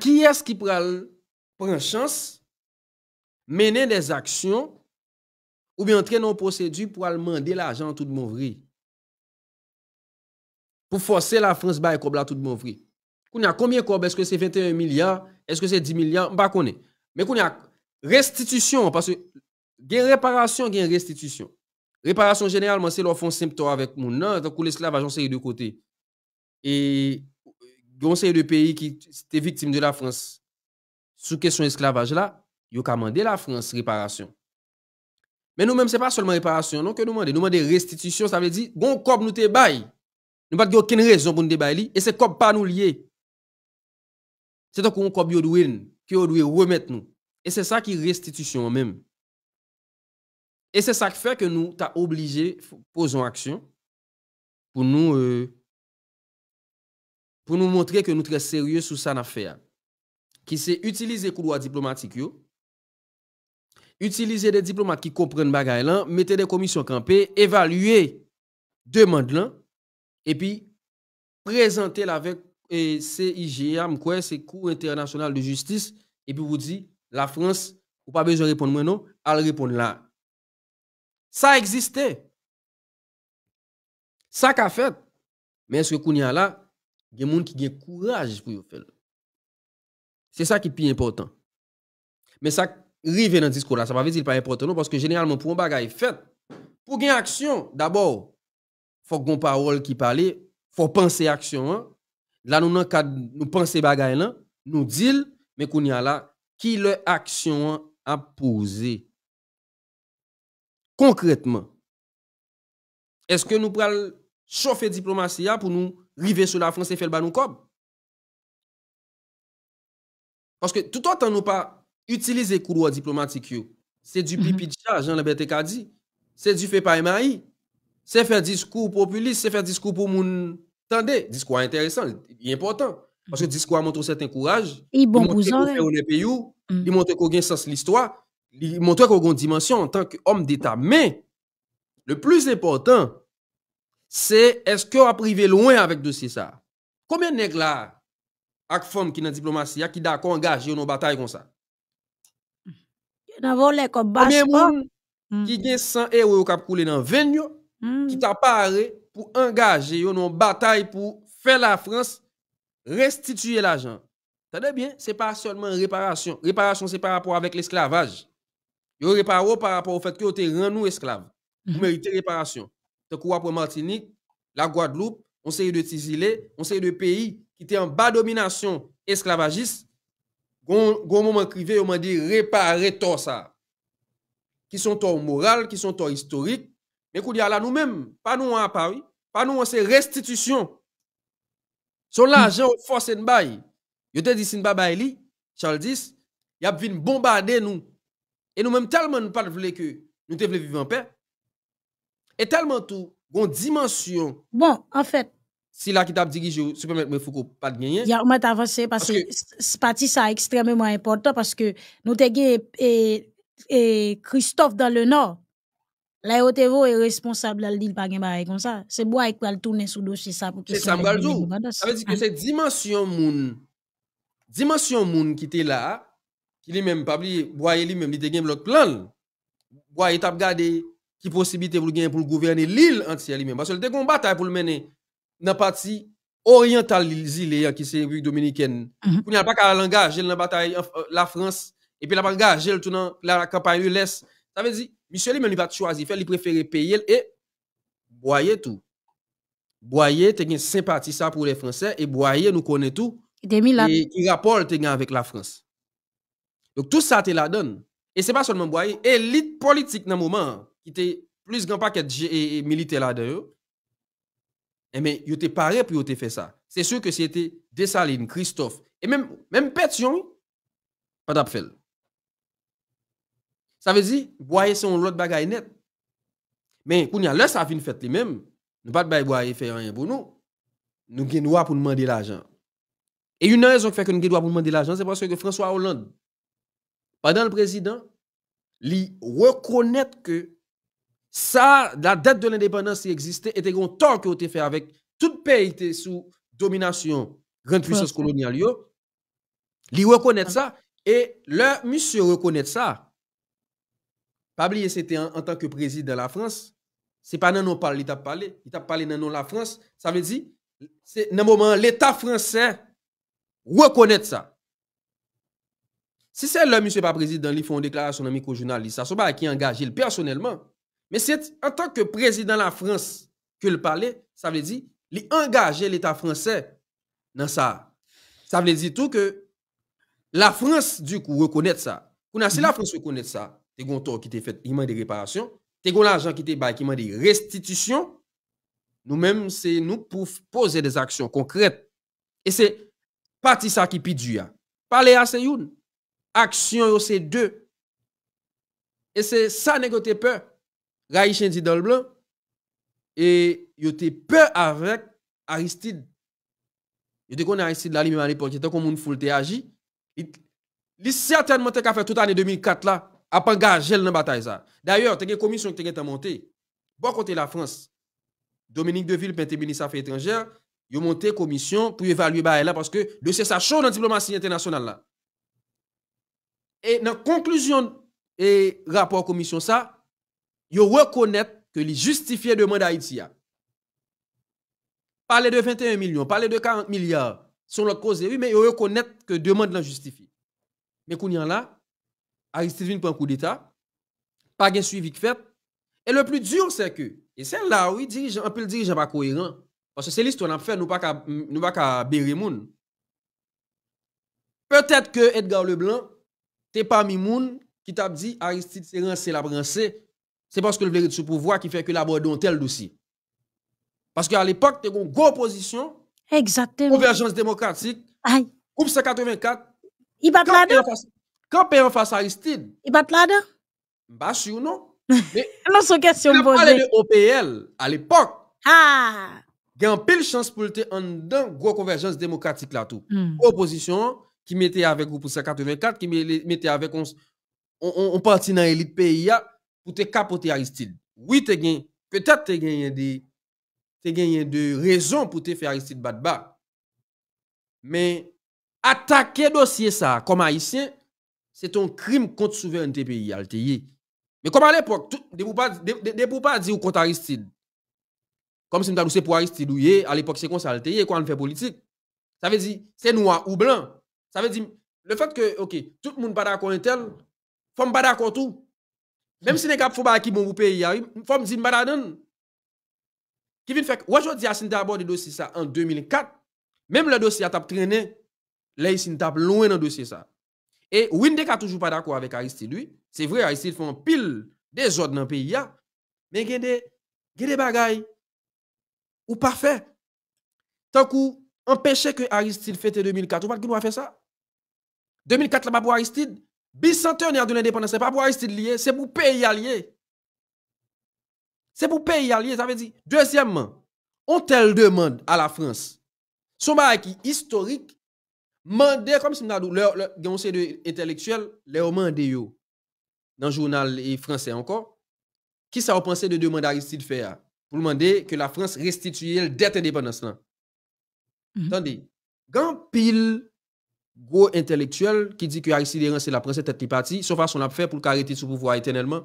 qui est-ce qui prend, la chance mener des actions ou bien entrer dans une procédure pour demander l'argent tout le monde Pour forcer la France à faire tout le monde vrai. combien de Est-ce que c'est 21 milliards? Est-ce que c'est 10 milliards? Je ne sais pas. Mais Kounia, restitution, parce que il y a réparation, il y restitution. Réparation généralement, c'est leur font symptôme avec mon nom, l'esclavage, euh, on série de côté. Et on s'est de pays qui étaient victimes de la France. Sous question esclavage là, ils ont commandé la France réparation. Mais nous-mêmes, ce n'est pas seulement réparation, non, que nous demandons. Nous demandons restitution, ça veut dire, bon, comme nous te baille. Nous n'avons aucune raison pour nous débailler, et c'est comme pas nous lier. C'est donc qu'on comme nous doit remettre nous. Et c'est ça qui restitution même. Et c'est ça qui fait que nous as obligé posons action pour nous euh, pour nous montrer que nous très sérieux sur ça affaire. Qui c'est utiliser couloir diplomatique yo, Utiliser des diplomates qui comprennent le là, mettre des commissions campées, évaluer demande là et puis présenter la avec et CIGA, e, c'est Cour international de justice et puis vous dit la France ou pas besoin de répondre non, elle répond là. Ça existait. Ça qu'a fait. Mais est-ce que Kounia là, il y a des gens qui ont courage pour le faire. C'est ça qui est plus important. Mais ça arrive dans le discours là, ça ne veut pas dire pas important non, parce que généralement, pour un bagage fait, pour une action, d'abord, il faut qu'on parole qui parle, il faut penser action. l'action. Hein. Là, nous, nous pensons bagarre là, nous disons, mais Kounia là, qui l'action a posé Concrètement, est-ce que nous prenons chauffer diplomatie pour nous river sur la France et faire le nous Parce que tout autant nous pas utiliser couloir diplomatique, c'est du pipi mhm. de chat, Jean-Lambert dit. C'est du fait par MAI. C'est faire discours populiste, c'est faire discours pour moun. Tendez, discours intéressant, important. Parce que mhm. discours montre certain courage. Il bon Il montre qu'on fait mhm. un pays, il montre sens l'histoire. Il montre qu'on a une dimension en tant qu'homme d'État. Mais, le plus important, c'est est-ce qu'on a privé loin avec dossier ça? Combien de nègres là, avec femmes qui sont diplomatie, qui d'accord engagé dans une bataille comme ça? Combien de mm. qui gagne 100 euros qui a coulé dans 20 mm. qui t'apparaît pour engager une bataille pour faire la France restituer l'argent? C'est bien, ce pas seulement réparation. Réparation, c'est par rapport avec l'esclavage. Yo reparo pa rapor ou fet ki ou te ren nou esklav. Ou merite mhm. reparasyon. Te kou apwe Martinique, la Guadeloupe, on se yu de Tizile, on se yu de peyi ki te an ba dominasyon esklavagis, goun moun mwen krive, yon mwen di repare to sa. Ki son to moral, ki son to historik, men kou di ala nou men, pa nou an apawi, pa nou an se restitisyon. Son mhm. la jan ou fosen bayi. Yo te disin ba bayi li, chal dis, yap vin bombarden nou, Et nous-mêmes, tellement nous pas voulons que nous devons vivre en paix. Et tellement tout, bon dimension. Bon, en fait. Si la qui t'a dirigé, supermarché mais faut pas de gagner. Il y a un moment avancé parce, que ce parti, ça extrêmement important parce que nous avons et, et Christophe dans le Nord. La est responsable de dil par gen bare comme ça c'est bo le tourner sous tourne sou dosye sa pou que Ça ça ah. C'est la c'est qui di là. moun, ki li menm, pabli, boye li menm, li te gen blok plan, boye tap gade ki posibite pou gwen pou gouverne li l antia li menm, baso li te kon batay pou l menne nan pati orientalizile ki se yon Dominiken. Mhm. Pou nyan, pak a langaj, jel nan batay la Frans, epi la langaj, jel tonan la kampanyou les, ta vezi, misyo li menm li vat chwazi, fel li preferi peyel, e boye tou. Boye te gen simpati sa pou le Frans, e boye nou konen tou, e rapol te gen avik la Frans. Donc tout ça, tu la donne. Et c'est pas seulement Boyer, élite politique dans le moment, qui était plus grand paquet de militaires là-dedans, et eh, mais ils étaient paré pour ils fait ça. C'est sûr que c'était Dessaline, Christophe, et même, même Pétion, pas d'appel. Ça veut dire, Boyer, c'est un autre de bagaille net. Mais quand il y a l'heure, ça vient fait lui-même. Nous pas de Boyer faire rien pour nous. Nous avons droit pour demander l'argent. Et une raison qui fait que nous avons droit pour demander l'argent, c'est parce que François Hollande, pendant le président, il reconnaître que ça, la date de l'indépendance qui existait, était un tort qui a été fait avec tout pays qui était sous domination, grande puissance coloniale. Il reconnaît ça. Et le monsieur reconnaît ça. Pas c'était en, tant que président de la France. C'est pas non non parle, il parlé. Il t'a parlé la France. Ça veut dire, c'est un moment l'État français reconnaît ça. Si se lè, M. Paprezi, dan li fonde klara son amiko jounal, li sa so ba ki engaje lè personelman, men set, an tak ke prezident la Frans ke lè pale, sa vle di, li engaje l'Etat Fransè nan sa. Sa vle di tou ke la Frans duk ou rekounet sa. Kou nan se la Frans rekounet sa, te goun to ki te fète iman de reparasyon, te goun la jan ki te bay ki iman de restitisyon, nou men se nou pouf pose des aksyon konkret. E se pati sa ki pidu ya. Pale a se youn. action c'est deux. Et c'est ça négoté peur. dit dans le blanc. Et il était peur avec Aristide. Il peur qu'on Aristide là lui-même à l'époque, comme une foule agi. Il certainement a fait toute année 2004 là, à pas dans la bataille ça. D'ailleurs, il y a une commission qui a montée. Bon côté la France, Dominique Deville, pente ministre des Affaires étrangères, il a monté commission pour évaluer bah, là parce que de c'est ça chaud dans la diplomatie internationale là. Et dans la conclusion et rapport commission ça, ils reconnaître que les justifiés demande Haïti. Parler de 21 millions, parler de 40 milliards, sont leur cause, oui, mais ils reconnaître que demande la justifie. Mais qu'on y a là, Aristide prend un coup d'État, pas de suivi fait. Et le plus dur, c'est que, et c'est là, oui, dirigeant, un peu le dirigeant pas cohérent. Parce que c'est l'histoire qu'on a fait, nous pas qu'à, nous pas qu'à Peut-être que Edgar Leblanc, et parmi moun qui t'a dit Aristide c'est rancé la rancé, c'est parce que le véritable ce pouvoir qui fait que l'abandon tel dossier. Parce qu'à l'époque, tu as une grosse opposition. Exactement. Convergence démocratique. Aïe. Coupe 184. Il bat la Quand paye en face Aristide. Il bat la dedans Bah, sûr, non. <laughs> Mais. non, c'est question posée. parle de OPL à l'époque. Ah. Il y a pile chance pour te en dedans, gros convergence démocratique là tout. Hmm. Opposition ki mette avèk ou pou sè 84, ki mette avèk on parti nan elit peyi ya, pou te kapote Aristide. Oui, peut-être te gen yè de raison pou te fè Aristide bat-bat. Men, atakè dosye sa, kom haïsien, se ton krim kont souveran te peyi, al te yè. Men, kom an lèpok, de pou pa di ou kont Aristide. Kom se mta louse pou Aristide ou yè, al lèpok se kon sa al te yè, kon an fè politik. Sa vezi, se nou a ou blan, Ça veut dire, le fait que, OK, tout le monde n'est pas d'accord avec tel, faut pas d'accord tout. Même si les gars font pas qui bon vous pays, faut me dire pas d'accord. Qui vient faire aujourd'hui a signé d'abord le dossier ça en 2004, même le dossier a été traîné, là il tape loin dans le dossier ça. Et Windek a toujours pas d'accord avec Aristide lui. C'est vrai Aristide fait un pile des ordres dans le pays mais il y a des bagailles ou pas fait. Tant qu'on empêche que Aristide fête 2004, on ne qu'il pas faire ça. 2004 la pa pou Aristide, bicentenèr de l'indépendance la pa pou Aristide liye, se pou peyi a liye. Se pou peyi a liye, zavè di. Dezyèmman, ontèl demande a la Frans, souma e ki istorik, mandè, kom si mnadou, genon se de entelektuel, le oman de yo, nan jounal e fransè ankon, ki sa ou panse de demande Aristide fè a, pou mandè ke la Frans restituyè l dete indépendance lan. Mm-hmm. Tandè, genon pil, gwo entelektuel ki di ki Aristide rense la prensè tèt li pati, sofa son ap fè pou kareti sou pouvo a etenèlman.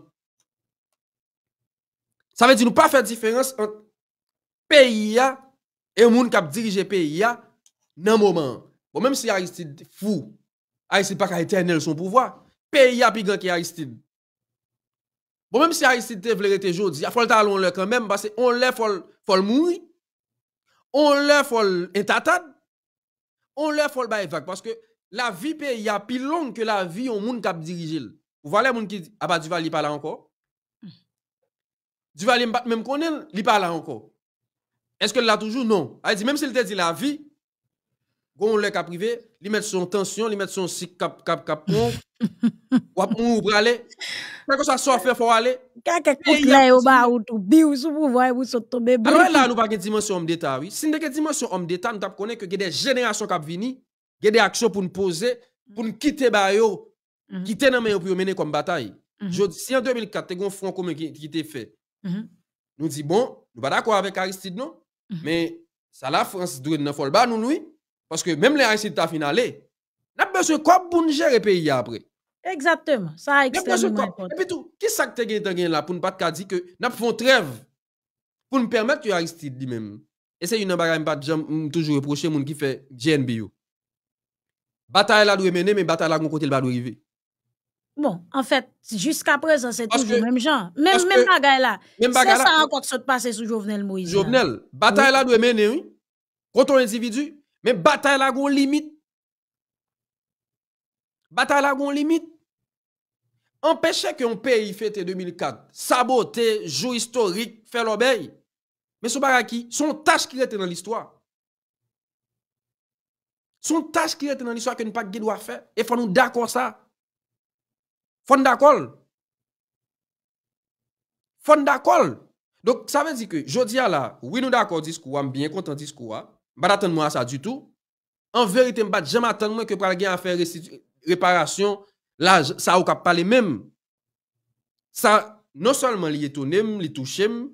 Sa ve di nou pa fè diferans an peyi ya, e moun kap dirije peyi ya nan moman. Bon, mèm si Aristide fou, Aristide pa karetenèl son pouvo, peyi ya pi gan ki Aristide. Bon, mèm si Aristide te vlerete jodi, a fol talon lè kèmèm, basè on lè fol moui, on lè fol entatad, on leur faut le bail parce que la vie pays a plus longue que la vie au monde qui dirigé. Vous voyez les monde qui disent, ah bah vali pas là encore. vali même qu'on est, il pas là encore. Est-ce que l'a toujours? Non. Elle ah, dit, même s'il te dit la vie, on le cap privé, il met son tension, il met son cycle cap cap cap <laughs> on, ou aller. Kèk os a so fè fò wale. Kèk kèk kouk lè yo ba ou tou bi ou sou mou vwe ou sou tobe. Anwen la nou pa gen dimensyon om deta, wè. Sin de gen dimensyon om deta, nou tap konè ke genè jenè asyon kap vini. Genè aksyon pou n'poze. Pou n'kite bayo. Mhm. Kite nan men yo pou yo mene kom batay. Mhm. Jot si an 2004 te goun fronkou men ki te fè. Mhm. Nou di bon, nou pa d'akwa avèk Aristide, nou. Men sa la frans dure d'nen folba nou noui. Paske menm le Aristide ta finalè. Nap beswe kwa pou n'jere peyi apre? Exactement, ça a extrêmement important. Et puis tout, qui ça que tu as là pour ne pas te dire que n'a font trêve pour nous permettre que Aristide lui-même. Et c'est une bagarre pas toujours reprocher mon qui fait GNBO. Bataille là doit mener mais bataille là gon côté le arriver. Bon, en fait, jusqu'à présent, c'est toujours le même genre. Même, même bagaille là. C'est ça encore qui se passe sous Jovenel Moïse. Jovenel, bataille là doit mener, oui. Contre l'individu, individu, mais bataille là gon limite. Bataille là gon limite empêcher un pays fête 2004, saboter, jour historique, faire l'obéi... Mais ce baraki, son tâche qui était dans l'histoire. Son tâche qui était dans l'histoire que nous pas faire. Et faut nous d'accord ça. Faut nous d'accord. Faut nous d'accord. Donc ça veut dire que je dis à la, oui nous d'accord discours, suis bien content discours, pas hein. bah, à ça du tout. En vérité, je ne vais jamais attendre que pour faire réparation Là, ça a pas parler même. Ça, non seulement li étonné, li même.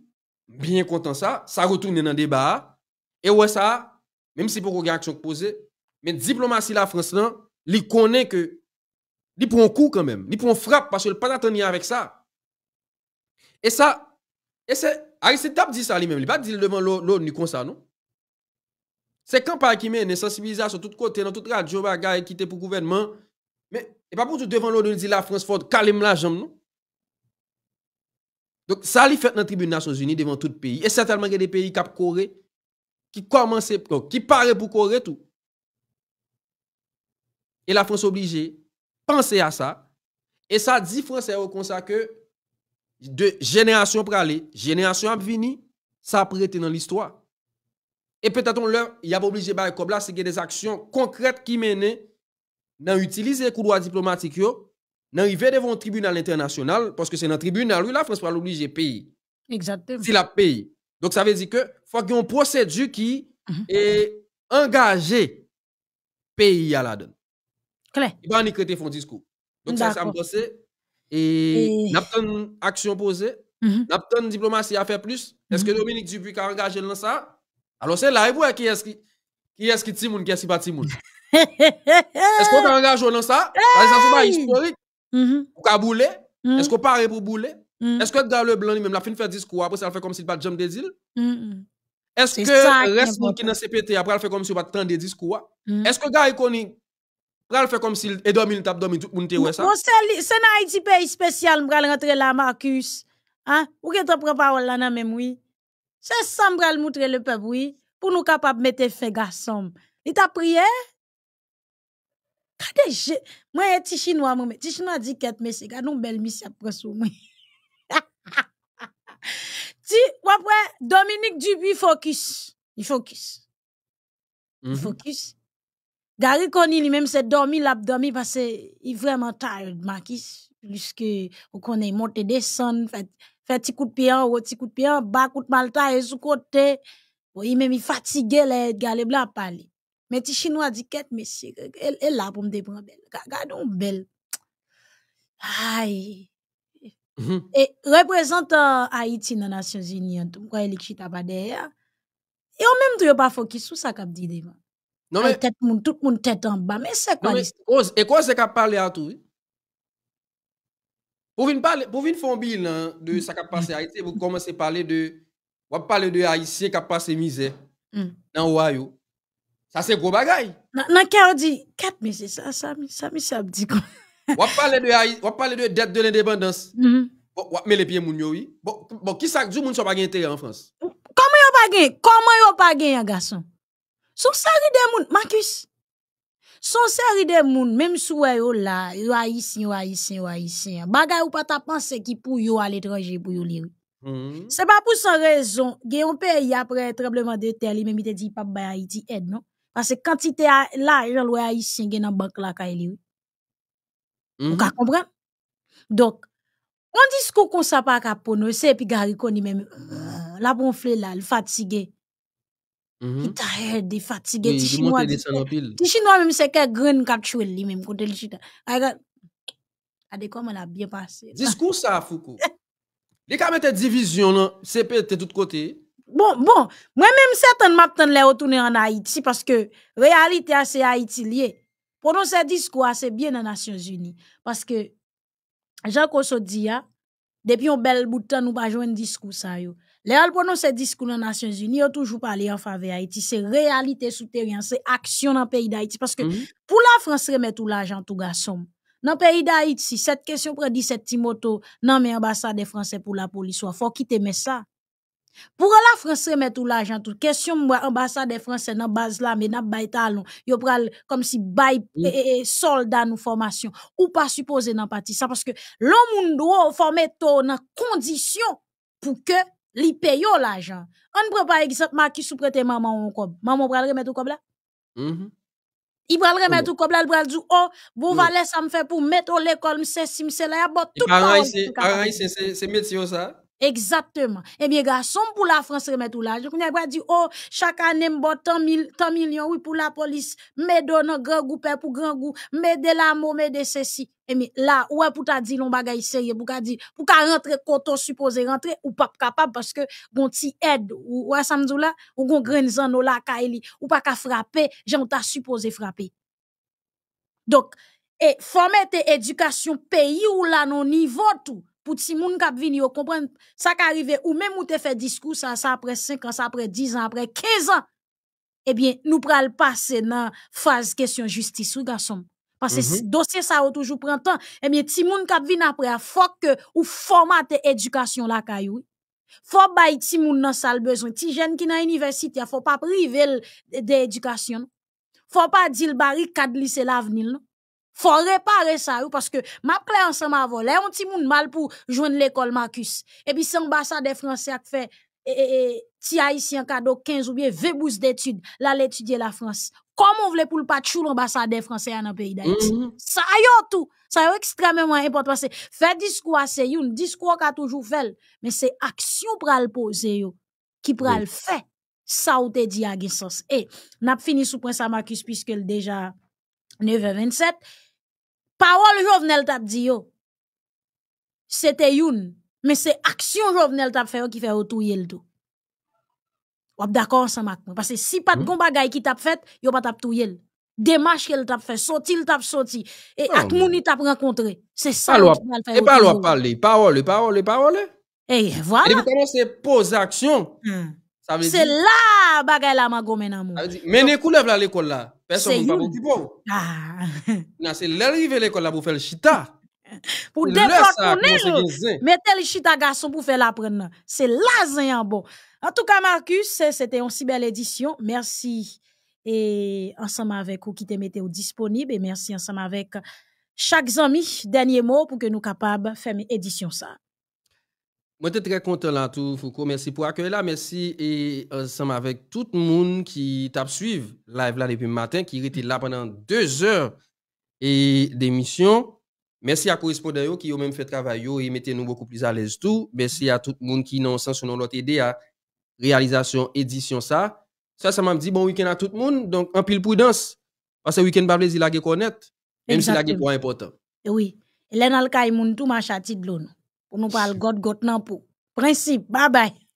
bien content ça, ça retourne dans le débat. Et ouais, ça, même si pour une sont posée, mais diplomatie la France, là, li connaît que, li prend un coup quand même, li prend frappe parce qu'il pas d'attendre avec ça. Et ça, et c'est, Aristide Tap dit ça lui-même, il pas dit devant l'ONU comme ça, non? C'est quand par qui une sensibilisation de tout côtés dans toute radio, bagaille, qui était pour gouvernement. Mais E pa poutou devan lò de l'di la Fransford kalem la jom nou. Donk sa li fèt nan tribune Nasyon Zuni devan tout peyi. E sè talman gen de peyi kap kore ki komanse prok, ki pare pou kore tou. E la Frans obligé panse a sa e sa di Fransè wè kon sa ke de jenèasyon pralè, jenèasyon ap vini sa ap rete nan l'histoire. E petaton lò, y av oblige bari kob la se gen des aksyon konkret ki menè nan utilise couloir diplomatique yo, nan rive devant tribunal international, parce que c'est un tribunal, oui, la France va l'obliger pays. Exactement. Si la pays. Donc ça veut dire que faut qu'il y ait une procédure qui mhm. est engagé pays à la donne. Il va pas font discours. Donc ça, ça me pense. Et, a une action posée, mm -hmm. diplomatie à faire plus. Est-ce que mhm. Dominique Dupuis a engagé dans ça? Alors c'est là, et vous, qui est-ce qui, qui est-ce qui qui est-ce qui pas <laughs> est est-ce qu'on peut engager dans ça? Hey! Ça, c'est pas historique. Pour -hmm. bouler? Mm-hmm. Est-ce qu'on parle pour bouler? Mm-hmm. Est-ce que le gars le blanc, même, la fin de faire discours, après, ça fait comme s'il pas de jambe des îles? -hmm. Est-ce que reste qui n'a CPT, après, elle fait comme s'il pas de temps discours? Mm-hmm. Est-ce que le gars iconique, il Après, elle fait comme s'il est dormi, il tape dormir tout le monde est où ça? C'est un Haïti pays spécial, va rentrer là, Marcus. Hein? Ou que tu prends parole là, non, même, oui. C'est ça, m'a montrer le peuple, oui. Pour nous capables de mettre fin, garçon. Il t'a prié? Kade je, mwen e ti chinois mwen, ti chinois di ket mese, kade mwen bel misi apreso mwen. Ti, wapwe, Dominique Dubu, i fokus. I fokus. Mhm. I fokus. Gari koni li menm se domi, lap domi, pase i vreman tired, makis, luske wakone i monte de son, fet ti kout pi an, wot ti kout pi an, bakout malta, e sou kote, woyi bon, menm i fatige le, gale blan pali. Mais ti chinois dit qu'elle, monsieur, elle est là pour me déprendre belle. Regarde, belle. Aïe. Mhm. Et représentant Haïti dans les Nations Unies, tout le monde est qui pas derrière. Et on même tout pas focus sur ça qu'on dit devant. Non, mais. Tête tout le monde tête en bas. Mais c'est quoi écoutez quoi c'est qu'à parler à tout? Pour venir faire un bilan de ce qui a passé à Haïti, vous commencez à parler de. va parler de haïtien qui a passé misère mm. dans le royaume. Ça, c'est gros bagaille. Non, qui a dit 4 mais c'est ça, ça, ça, ça, ça, dit quoi. On parle de dette de l'indépendance. Mm-hmm. On met les pieds, oui. Bon, qui ça, du monde, ça va gagner intérêt en France? Comment yon pas gagné? Comment yon pas gagné, garçon? Son série de monde, Marcus. Son série de monde, même si yon là, yon haïtien, yon haïtien, yon ou pas ta pense qui pou aller à l'étranger pour yon lire. Mm-hmm. C'est pas pour sans raison. Gayon pays après tremblement de terre, même il te dit pas ba Haïti aide, non? Pase kantite la, yon lwe a yi syen gen nan bank la ka e li ou. Ou ka mm-hmm. kompre. Dok, yon diskou kon sa pa ka pon, ou se pi garikon li men, euh, la pon fle la, l fatige. Mm-hmm. I ta herde, l fatige, mm, di chinois, di chinois men, se ke gren kak chou el li men, kote li chita. A dekouman la, biye pase. Diskou sa, Foukou. <laughs> Dekouman te divizyon, se pe te tout kote, bon bon moi même certains m'a vais retourner en Haïti parce que réalité c'est Haïti lié prononcer discours c'est bien dans Nations Unies parce que Jean Kosodia depuis un bel bout de temps nous pas joindre discours ça yo pendant prononcer discours dans Nations Unies ont toujours parlé en faveur Haïti c'est réalité souterrain c'est action dans le pays d'Haïti parce que mhm. pour la France remet tout l'argent tout garçon dans le pays d'Haïti, cette question prend 17 Timoto, non mais ambassade français pour la police, il faut quitter mais ça. Pour la France remet tout l'argent tout question moi ambassade français dans base là mais n'a pas talon yo pral comme si bay soldat soldats nous formation ou pas supposé dans partie. ça parce que l'homme doit former tout dans condition pour que li paye l'argent on ne prend par exemple marquis sous prêter maman on comme maman pral remettre comme là -hmm. Il va le remettre comme là, il va dire, oh, bon, valet, ça me fait pour mettre l'école, l'école, c'est si, c'est là, bon, tout le temps. C'est métier, ça. Exactement. Eh bien, garçon, pour la France remet tout là Je connais pas dit, oh, chaque année, m'bot tant mille, tant millions, oui, pour la police, mais donne grand goût, eh, pour grand goût, mais de l'amour, mais de ceci. Eh bien, là, ouais, pour ta dit, l'on bagaille sérieux, pour ta dit, pour ta rentrer, quand supposé rentrer, ou pas capable, parce que, bon ti aide, ou, ouais, samedi là, ou gon grain zan la ou pas qu'a frapper, j'en t'a supposé frapper. Donc, et, former tes éducation pays ou là, non niveau tout. Ou si moun kap vini yo comprenne sa qui arrive ou même ou te fait discours sa ça après 5 ans, sa après 10 ans, après 15 eh bien nous pral dans nan phase question justice ou parce que mm -hmm. dossier sa ou toujou pren eh bien si moun kap vini après, a que ou formate éducation la kayou. Fok bay ti moun nan sal besoin ti jen ki nan université faut pas priver de l'éducation. faut pas dire barricade kad lise l'avenir non. Faut réparer ça, parce que m'a clé ensemble avant, là, un petit monde mal pour joindre l'école Marcus. Et puis, c'est l'ambassade Français a fait, et, ti haïtien cadeau 15 ou bien 20 bourses d'études, là, l'étudier la France. Comment on voulez pour le patchou l'ambassade Français dans le pays d'Haïti? Mm-hmm. Ça, yo tout. Ça, est extrêmement important. que faire discours, c'est un discours qu'a toujours fait, mais c'est action pral poser, qui qui pral fait ça ou te dit à sens. Et, n'a fini sous point ça, Marcus, puisque déjà 9h27. Parole Jovenel t'a dit C'était une, mais c'est action Jovenel t'a fait qui fait tout le tout. Ou d'accord ensemble avec parce que si pas de hmm? bon qui t'a fait, yo pas t'a touyer. Démarche qu'elle t'a fait, sorti il t'a sorti et avec ak moun t'a rencontré. C'est ça Alors, fait. Et pas parler, parole, parole, parole. Et eh, voilà. Et vous c'est pose action. Hmm. C'est là, bagaille la mago amour. Mais ne l'école là. Personne ne va vous dire. Ah. <laughs> c'est l'arrivée de l'école là pour faire le chita. Pour pour le mettez le chita garçon pour faire l'apprendre. C'est là, zé en bon. En tout cas, Marcus, c'était aussi si belle édition. Merci. Et ensemble avec vous qui te mettez disponible. Et merci ensemble avec chaque ami. Dernier mot pour que nous capables faire une édition ça. Moi, je suis très content là, tout, Foucault. Merci pour l'accueil là. Merci et ensemble avec tout le monde qui t'a suivi live là depuis le matin, qui était là pendant deux heures et d'émission. Merci à correspondants qui ont même fait travail et mettez nous beaucoup plus à l'aise tout. Merci à tout le monde qui, nous sens, sur notre aidé à réalisation, édition ça. Ça, ça m'a dit bon week-end à tout le monde. Donc, en pile prudence. Parce que le week-end, pas plaisir, la Même si la est important. Oui. Et là, tout marche pour nous parler God, God, non, principe, bye bye.